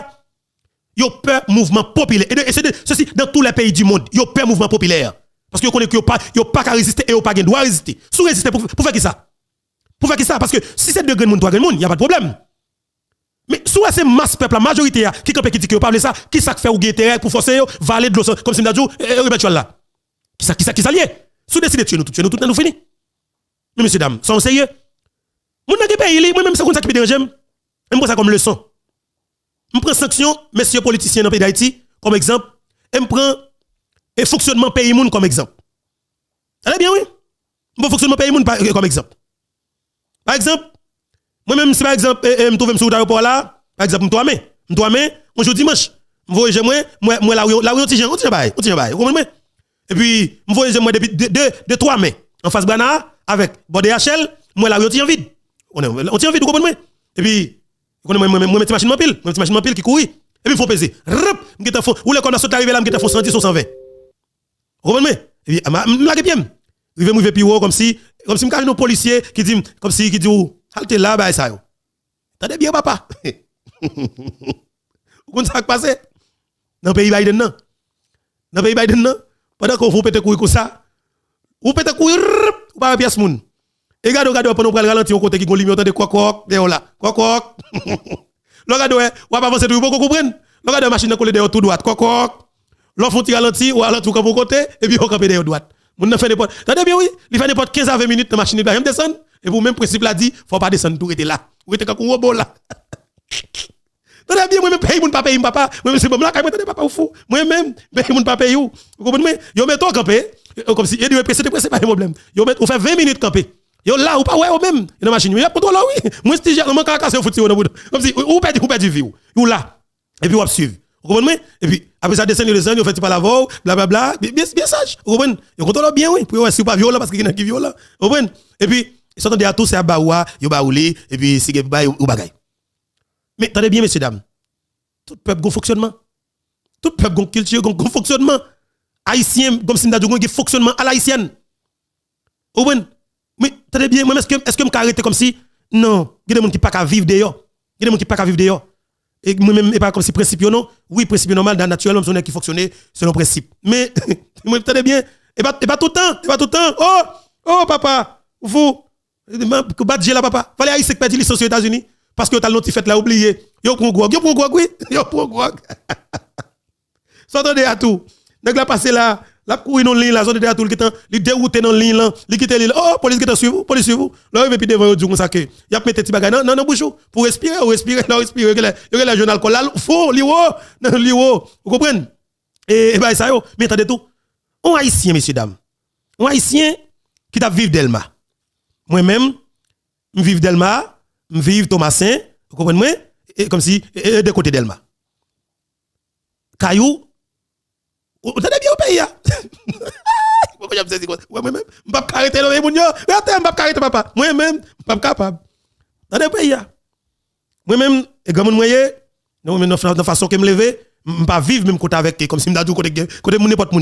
yo, peuple mouvement populaire. Et, c'est ceci dans tous les pays du monde, yo, peuple mouvement populaire. Parce que vous connaissez que yo pas, yo pas qu'à résister et yo pas qu'à doit résister. Sous résister pour, faire qui ça? Pour faire qui ça? Parce que si c'est deux grands monde, trois n'y monde, y a pas de problème. Mais sous c'est masse peuple, la majorité hein, qui campe qui dit que vous parlez ça, qui ça fait ou intérêt pour forcer, valer de l'eau, comme si nous et là. Qui ça, qui ça, qui ça Sous décidez de tuer nous, tuer nous, tout nous fini. Mais messieurs, dames, sans sérieux. Mon n'a pays, moi-même, c'est comme ça qui me dérange. Je hein. prends ça comme leçon. Je prends sanction, messieurs politiciens dans le pays d'Haïti, comme exemple. Je prends le fonctionnement pays moun comme exemple. Allez bien, oui? Je prends fonctionnement pays moun comme exemple. Par exemple, moi-même, si par exemple, je eh, eh, me trouve sur là, par exemple, je me je me dimanche, je voyage moi, moi là là on tient, on tient vous comprenez Et puis, je moi depuis trois mai en face Bana avec Bordé HL, moi la où tient vide. On tient vide, vous comprenez Et puis, moi moi machine en pile, moi machine en pile qui courit. Et puis faut peser. Rap, fond, ou le qu'on a là, je fond 120. Et puis, ah, m'a bien. Oh, comme si comme si je nos policiers qui dit comme si qui dit Alte là bah ça yo attendez bien papa vous comprenez ça qui passe dans le pays Biden nan. dans le pays Biden nan. pendant qu'on vous pété courir comme ça Ou pété courir ou pas pièce moun et gado gado pendant pour ralentir au côté qui gon limite de quoi quoi là quoi quoi le gado ou pas avancer tout beaucoup comprendre le gado machine coller derrière tout droite quoi quoi l'on font ralenti ou alors tout comme côté et puis on camper derrière droite mon n'a fait n'importe attendez bien oui il fait n'importe 15 à 20 minutes la machine il même descendre et pour même principe là dit, faut pas descendre tout était là. Ou était comme un robot là. T'as bien moi même paye mon papa, mon papa, moi même c'est bon là quand moi papa ou fou. Moi même paye mon papa ou. Vous comprenez Yo met toi camper euh, comme si il dit c'est pas de problème. Yo met on fait 20 minutes camper. Yo là ou pas ouais ou même, il la machine, il a contrôle là oui. Moi si j'ai mon carcasse au foot Comme si ou perd ou perdu du vie ou. là. Et puis on suivre. Vous comprenez Et puis après ça descend le années, on fait pas la voix, bla bla bla, bien bien sage. Vous comprenez Yo contrôle bien oui, pour ouais si pas violent parce qu'il y a qui violent. Vous comprenez Et puis dit à tout, c'est à baoua, yo baoulé, et puis si gen ou bagay. Mais attendez bien, messieurs, dames. Tout peuple a un fonctionnement. Tout peuple a une culture, un fonctionnement. Haïtien, comme si nous avons un fonctionnement à l'haïtienne. Ou bien, mais attendez bien, est-ce que je est peux arrêter comme si, non, il y a des gens qui ne peuvent pas vivre dehors. Il y a des gens qui ne peuvent pas vivre dehors. Et moi-même, et pas comme si principe non. Oui, principe normal, dans naturel, on qui fonctionne selon principe. Mais, vous bien, et pas, et pas tout le temps, et pas tout le temps. Oh, oh, papa, vous, que bat là, papa. Fallait aïe, c'est que licence aux États-Unis. Parce que t'as l'autre fête là, oublié. Yo prend quoi, yo prend grog, oui. Yo prend grog. S'entendez à tout. Nèg la passé là, la courir dans ligne la zone à tout, qui t'en, li dérouté non ligne là, li quitte l'île. Oh, oh, police qui t'a suivre, police suivre. Là, il puis devant yo comme ça que. Y a mettre petit bagage non, non, non bouchou. Pour respirer, ou respirer, non respirer, que là, journal col Fou, faux, li wo, li Vous comprenez Et bah ça yo, mais attendez tout. On haïtien messieurs dames. Un haïtien qui t'a vivre Delma. Moi-même, je vis Delma, je vis Thomasin, vous comprenez et Comme si, et, de côté Delma. Caillou, vous êtes bien au pays, moi-même, je ne peux pas arrêter le Je ne peux pas arrêter papa. Moi-même, je ne suis pas capable. Dans le pays. Moi-même, et comme je suis de façon que je me lève, je ne peux pas vivre même côté avec comme si je me disais côté n'importe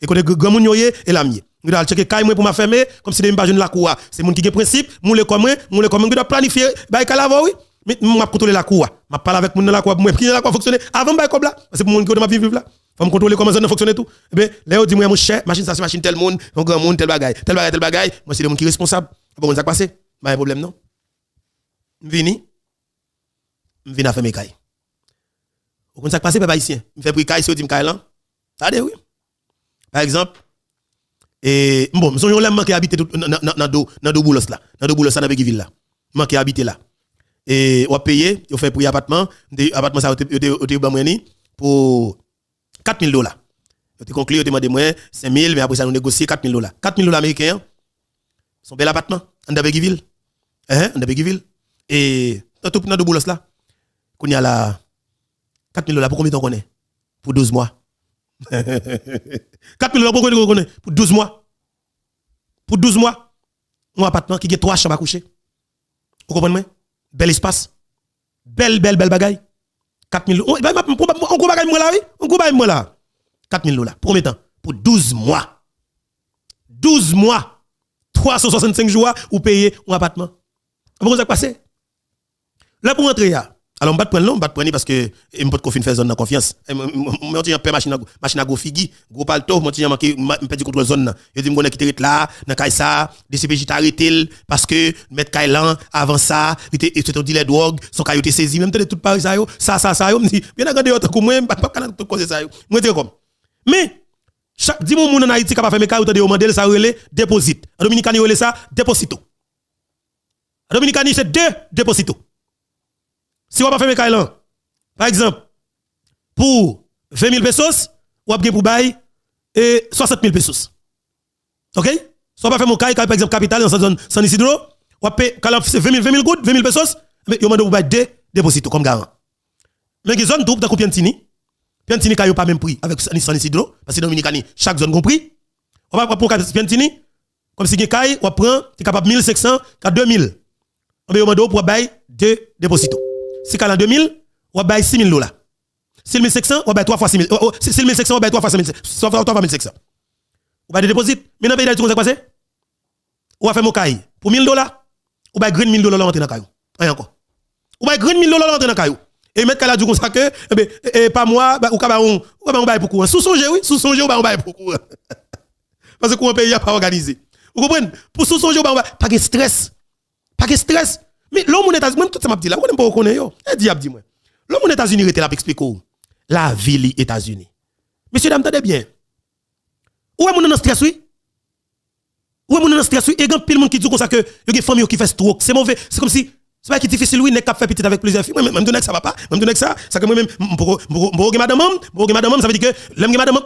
Et côté grand monde et la nous allons checker caille pour m'a fermer comme si des pas la cour. Ah. C'est mon qui a principe, mon le comme mon le comme doit planifier bail calavo oui. Mais moi contrôler la cour. Ah. M'a parler avec mon dans la cour, moi qui la cour fonctionner avant bail comme là. C'est pour mon qui doit vivre là. Faut me contrôler comment ça fonctionne tout. Et eh ben là dit moi mon cher, machine ça c'est machine tel monde, un grand monde tel bagaille, tel bagaille, tel bagaille. Moi c'est le gens qui responsable. Bon ça passer. Pas bah, de problème non. Vini. Vini à faire mes cailles. Au ça passé papa haïtien. Me fait prier caille sur dit caille là. Attendez oui. Par exemple et bon, nous suis manqué habiter dans do dans deux boulos là, dans do boulot là dans ville là. Je habiter là. Et on payé, on fait pour appartement, appartement ça était pour 4000 dollars. On a conclu, on demandé moins 000, mais après ça négocié 4 000 dollars. 000 dollars américains. Son bel appartement en Dabegiville. Hein, en Et dans tout dans do là. Qu'on y a là 4000 dollars pour combien de temps qu'on est Pour 12 mois. 4 000 Pour 12 mois. Pour 12 mois. Un appartement qui a 3 chambres à coucher. Vous comprenez Bel espace. Belle, belle, belle bagaille. 4 000 bah, bah, bah, On bagaille, moi là, oui. On gros bagaille, moi là. 4 000 Pour Premier temps. Pour 12 mois. 12 mois. 365 jours, ou payer un appartement. Vous ça passé Là pour rentrer là. Alors, on va prendre bat on va prendre parce que je ne peux pas faire zone de confiance. Je me dis, je machine machine à gros figui, gros palto, je me dis, je perds contrôle zone. Je dis, je suis quitter là, dans ça, DCPJ t'a arrêté parce que mettre Kailan avant ça, il était dit les drogues, son caillou était saisi, même tout Paris, ça, ça, ça, ça, je me dis, bien regardez, autant que moi, je ne peux pas causer ça. Moi, c'est comme. Mais, chaque, dis-moi, mon en Haïti, capable de faire mes cailloux, de demander, ça relais, déposite. En Dominicani, relais ça, déposito. En Dominicani, c'est deux déposito. Si vous pas fait mes par exemple, pour 20 000 pesos, vous avez pour bail 60 000 pesos. OK Si vous pas fait mon caille, par exemple, capital dans sa zone San Isidro, vous avez 20 000, 20 000 gouttes, 20 000 pesos, mais vous avez pour bail des dépositos comme garant. Mais qui zone double, dans Piantini, Piantini n'a pas même prix avec San Isidro, parce que Dominicani, chaque zone compris. On va prendre Piantini, comme si vous avez on prend, vous capable 1500 2 2000. On va demander pour bail dépôts si qu'à 2000, on va 6 000 dollars. Si 1500, on va 3 fois 6 000. Si 1500, on va 3 fois 1500. On va des dépôts. Mais dans le pays d'Haïti, comment ça On va faire mon caillou. pour 1000 dollars. On va green 1000 dollars dans le caillou. encore. On va green 1000 dollars dans le caillou. Et mettre a la comme ça que, eh, ben, eh, eh pas moi, bah, ou qu'à on va pour courant. Sous songe oui, sous songé, on va pour Parce que courant pays n'est pas organisé. Vous comprenez? Pour sous songe on va pas de stress. Pas de stress. Mais l'homme aux États-Unis, tout ça m'a dit là, on pas reconnaître yo. Et eh, diable dit moi. L'homme aux États-Unis il était là pour expliquer la ville États-Unis. Monsieur dame tendez bien. Où est mon nom stress oui Où est mon nom stress oui Et grand pile monde qui dit comme ça que y a une famille qui fait stroke, c'est mauvais, c'est comme si c'est pas qui difficile oui, n'est qu'à faire petite avec plusieurs filles. Moi même donner ça va pas. Même donner ça, ça que moi même pour pour madame, pour madame, ça veut dire que madame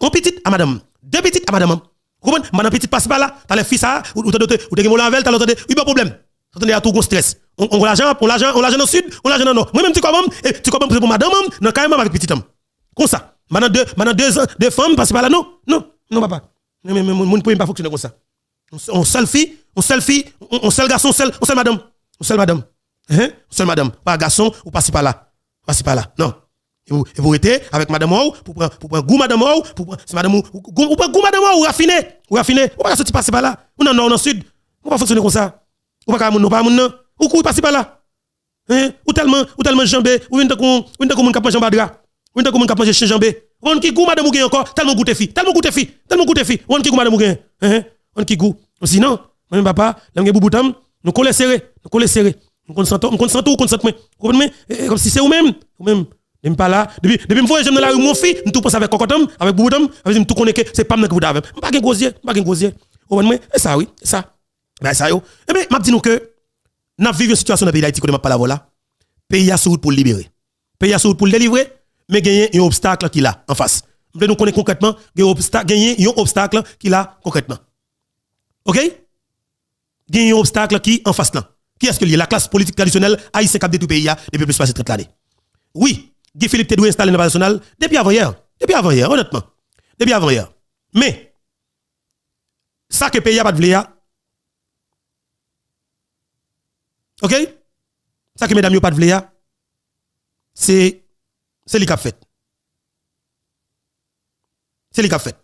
on petite à ah, madame, deux petites à ah, madame. Comment madame petite passe pas là, t'as les fils ça ah, ou t'as d'autres ou t'as la velle, t'as l'autre, il pas problème. Il y a tout gros stress. On, on l'argent, on l'argent, on l'argent au sud, on l'argent au nord. Moi-même, tu et tu comment pour madame, non, quand même avec petit homme. Comme ça. Maintenant deux, maintenant deux, deux femmes passent par là, non, non, non, papa. Mais, mais, mon ne pas fonctionner comme ça. On seule fille, on seule fille, on seule garçon, seule, on seul madame, on seul madame. Hein? On seul madame. Pas garçon, ou si par là. Pas si par là, non. Et vous, et vous êtes avec madame pour prendre, pour prendre goût madame ou, pour prendre, c'est madame ou, ou, madame ou, ou raffiné, ou raffiné, ou pas passer par là. On non, non, on sud. On va fonctionner comme ça. Ou pas moun, ou pas moun, ou kou passer par là. Hein? Ou tellement, ou tellement jambé, ou une de kou, une de kou moun kap manger badra. Ou une de kou moun kap manger chien jambé. On qui goût madame ou gagne encore, tellement goûté fi, tellement goûté fi, tellement goûté fi. On qui goût madame ou gagne. Hein? On qui goût. Sinon, même papa, l'aime boubou tam, nous collé serré, nous collé serré. Nous consentons, nous consentons, nous consentons. Vous comprenez? Eh, eh, comme si c'est ou même, ou même. Je ne pas là. Depuis que je suis dans la rue, mon fils, je tout pense avec Cocotam, avec Bouboudam, je tout connais que c'est pas moi qui vous avez. Je ne pas gosier, je ne pas gosier. Vous comprenez? Et eh, ça, oui, ça. Mais ça yo. Eh bien, m'a dit nous que, n'a vivre une situation dans le pays d'Haïti, ne m'a pas la voilà. Pays a route pour le libérer. Pays a route pour le délivrer, mais a un obstacle qu'il a en face. Nous nous connaître concrètement, a un obstacle qu'il a concrètement. OK? a un obstacle qui en face là. Qui est-ce que y a la classe politique traditionnelle haïtienne qui a tout pays depuis plus de 30 années? Oui, Guy Philippe Tedoué installé dans national depuis avant hier. Depuis avant hier, honnêtement. Depuis avant hier. Mais, ça que pays a pas de OK Ça que mesdames, yo pas de c'est c'est celui qui a fait. C'est lui qui a fait.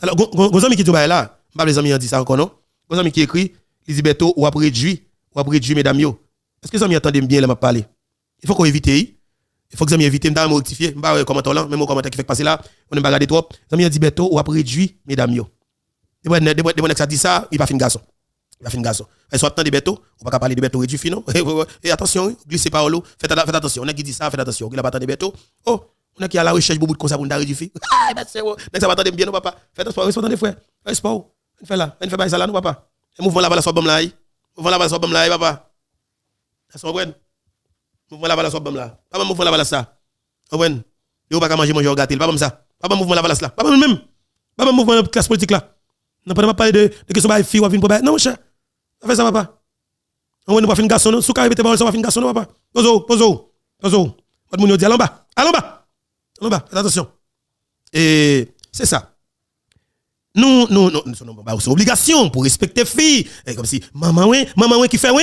Alors, vos amis qui sont là, pas les amis ont dit ça encore, non Vos amis qui écrit, Lisibetto, ou après réduit, ou après réduit, mesdames, yo. Est-ce que ça amis bien là, m'a parlé Il faut qu'on évite, eh? il faut que les amis évitent, modifier. rectifier, m'ba là, même au commentaire qui fait passer là, on ne pas regarder trop. Les amis ont dit bientôt, ou après réduit, mesdames, yo. Des fois, ça dit ça, il pas fin garçon la fin de garçon. Et soit de béto, on va pas parler de béto réduit fino. Et attention, hein, glissez par l'eau, faites, attention. On a qui dit ça, faites attention, il a pas de béto. Oh, on a qui à la recherche beaucoup de comme ça pour d'arrêt du fi. Ah, ben c'est bon. ça va bien papa. Faites attention, respectez frère. Respect. On fait là, on fait pas ça là nous papa. Et mouvement là-bas la bam là. Mouvement là-bas la bam là papa. Ça se comprend. Mouvement là-bas la bam là. Pas mouvement là-bas ça. Comprend. Yo pas manger manger gâter, pas comme ça. Pas mouvement là-bas la là. Pas même. Pas mouvement classe politique là. Non pas de parler de de que ça va fi ou vinn pas. Non cher. Ça ça, papa. On va faire un garçon, sous carré, on va faire un garçon, papa. Pozo, pozo, pozo. Pas de monde dit, allons bas, allons bas, allons bas, attention. Et c'est ça. Nous, nous, nous, nous sommes pas obligation pour respecter filles. Comme si, maman, oui, maman, oui, qui fait, oui.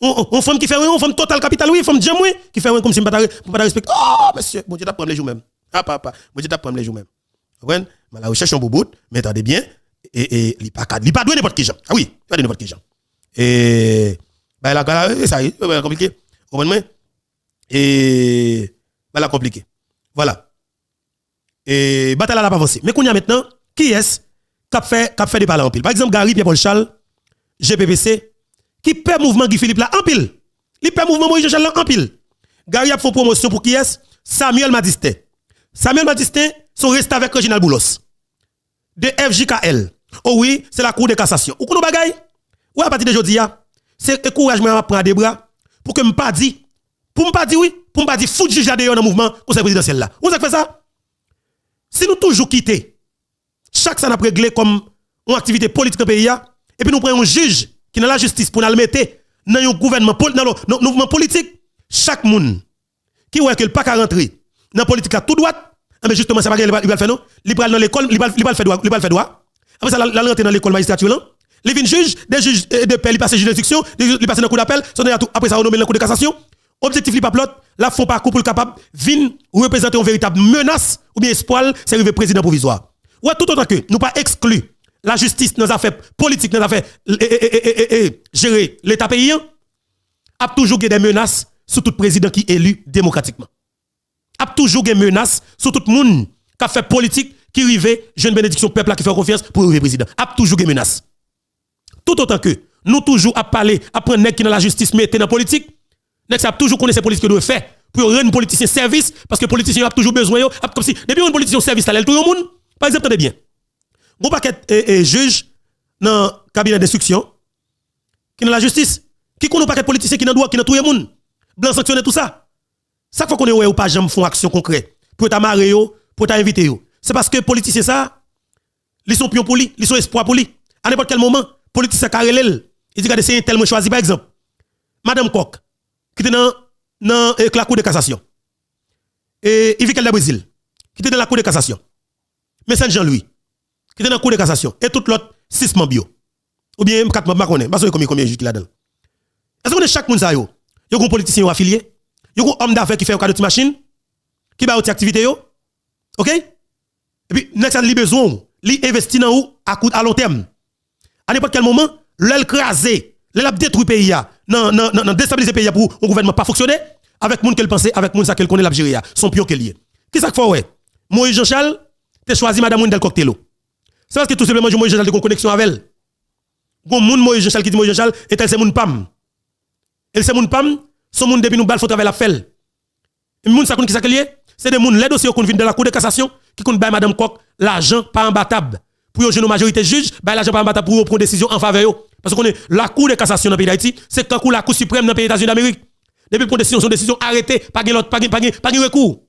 On, on, femme qui fait, oui, on femme total capital, oui, femme jam, oui, qui fait, oui, comme si on ne pas respecter. Oh, monsieur, bon je t'apprends les jours même. Ah, papa, mon Dieu, t'apprends les jours même. Vous comprenez? Mais la recherche, un bout, mais attendez bien. Et, et, il n'y a pas de n'importe qui, gens. Ah oui, il n'y a pas de n'importe qui, gens. Et bah, la gala, ça y est, compliqué. Comprenez-moi? Et bah, la compliqué. E, e, e, voilà. Et bataille là, pas avancé. Mais qu'on y a maintenant, qui est-ce qui a fait, des balles en pile? Par exemple, Gary Pierre-Paul Charles, GPPC, qui le mouvement Guy Philippe là en pile. Il le mouvement Moïse Charles là en pile. Gary a fait promotion pour qui est-ce? Samuel Madiste. Samuel Madiste, son reste avec Reginald Boulos. De FJKL. Oh oui, c'est la Cour de cassation. Ou qu'on bagaille? Ou à partir de aujourd'hui, c'est encouragement à prendre des bras pour que me pas dit, pour me pas dit oui, pour me pas dit foutre juge là dans le mouvement conseil présidentiel là. Vous avez fait ça Si nous toujours quittons chaque ça n'a réglé comme une activité politique dans le pays et puis nous prenons un juge qui dans la justice pour nous mettre dans un gouvernement dans le mouvement politique, chaque monde qui voit que le pas rentrer dans la politique à tout droit, ah, mais justement, ça va faire le faire non. Il dans l'école, le faire droit, Après ah, ça, il va rentrer dans l'école magistrature les vins juges, des juges eh, de paix, ils passent juge d'instruction, ils passent dans le coup d'appel, après ça, on nomme le coup de cassation. Objectif, les pas la ne font pas coup pour le capable, vin représenter une véritable menace ou bien espoir, c'est le président provisoire. Ou tout autant que nous pas exclu la justice dans les affaires politiques, dans les affaires eh, eh, gérer l'État paysan, a toujours des menaces sur tout président qui est élu démocratiquement. A toujours des menaces sur tout le monde qui a fait politique, qui arrive, jeune bénédiction peuple qui fait confiance pour le président. A toujours des menaces tout autant que nous toujours à parler, après nous qui dans la justice mettez dans la politique, nous ça toujours connu ces politiques de faire pour rendre politiciens service parce que les politiciens ont toujours besoin comme si depuis un politicien service là, tout le monde. Par exemple, tenez bien. vous paquet pas eh, eh, juge dans le cabinet d'instruction qui dans la justice, qui connaît paquet politiciens qui dans droit qui dans tout le monde. Blanc sanctionner tout ça. Ça fois qu'on est ou pas jamais font action concrète pour être yo, pour être yo. C'est parce que les ça, ils sont pion pour lui, ils sont espoir pour lui. À n'importe quel moment, politicien carrelel, il dit que c'est tellement choisi par exemple. Madame Koch, qui était dans euh, la cour de cassation. Et Yvikel de Brésil, qui était dans la cour de cassation. Mais Saint-Jean-Louis, qui était dans la cour de cassation. Et tout l'autre, six membres. Ou bien quatre membres, je ne sais pas combien, combien gens là-dedans. Est-ce que chaque monde ça yo? Yo un politicien affilié, a un homme d'affaires qui fait un cadeau de machine, qui va outil activité OK Et puis next ils besoin, ils investir dans à long terme à n'importe quel moment, l'elle crasé, l'elle détruit le pays, non, non, non, déstabiliser le pays pour un gouvernement pas fonctionner, avec monde qu'elle pensait, avec monde qu'elle connaît l'Algérie, son pion qu'elle est. Qu'est-ce qu'il faut, ouais? Moïse Jean-Charles, tu choisi Madame Wendel Coctello. C'est parce que tout simplement, Moïse Jean-Charles a une connexion avec elle. Bon, moun Moïse Jean-Charles qui dit Moïse Jean-Charles, et elle c'est moun pam. Elle c'est moun pam, son monde depuis nous balle avec la felle. Moun ça qui ça C'est des moun, les dossiers qu'on vient de la Cour de cassation, qui compte Madame Coq, l'argent pas imbattable pour une majorité juge, ben là, l'agent pas pour prendre une décision en faveur Parce qu'on est la Cour de cassation dans le pays d'Haïti, c'est quand la Cour suprême dans le pays des États-Unis d'Amérique. Depuis pour décision, son décision arrêtée, pas de recours.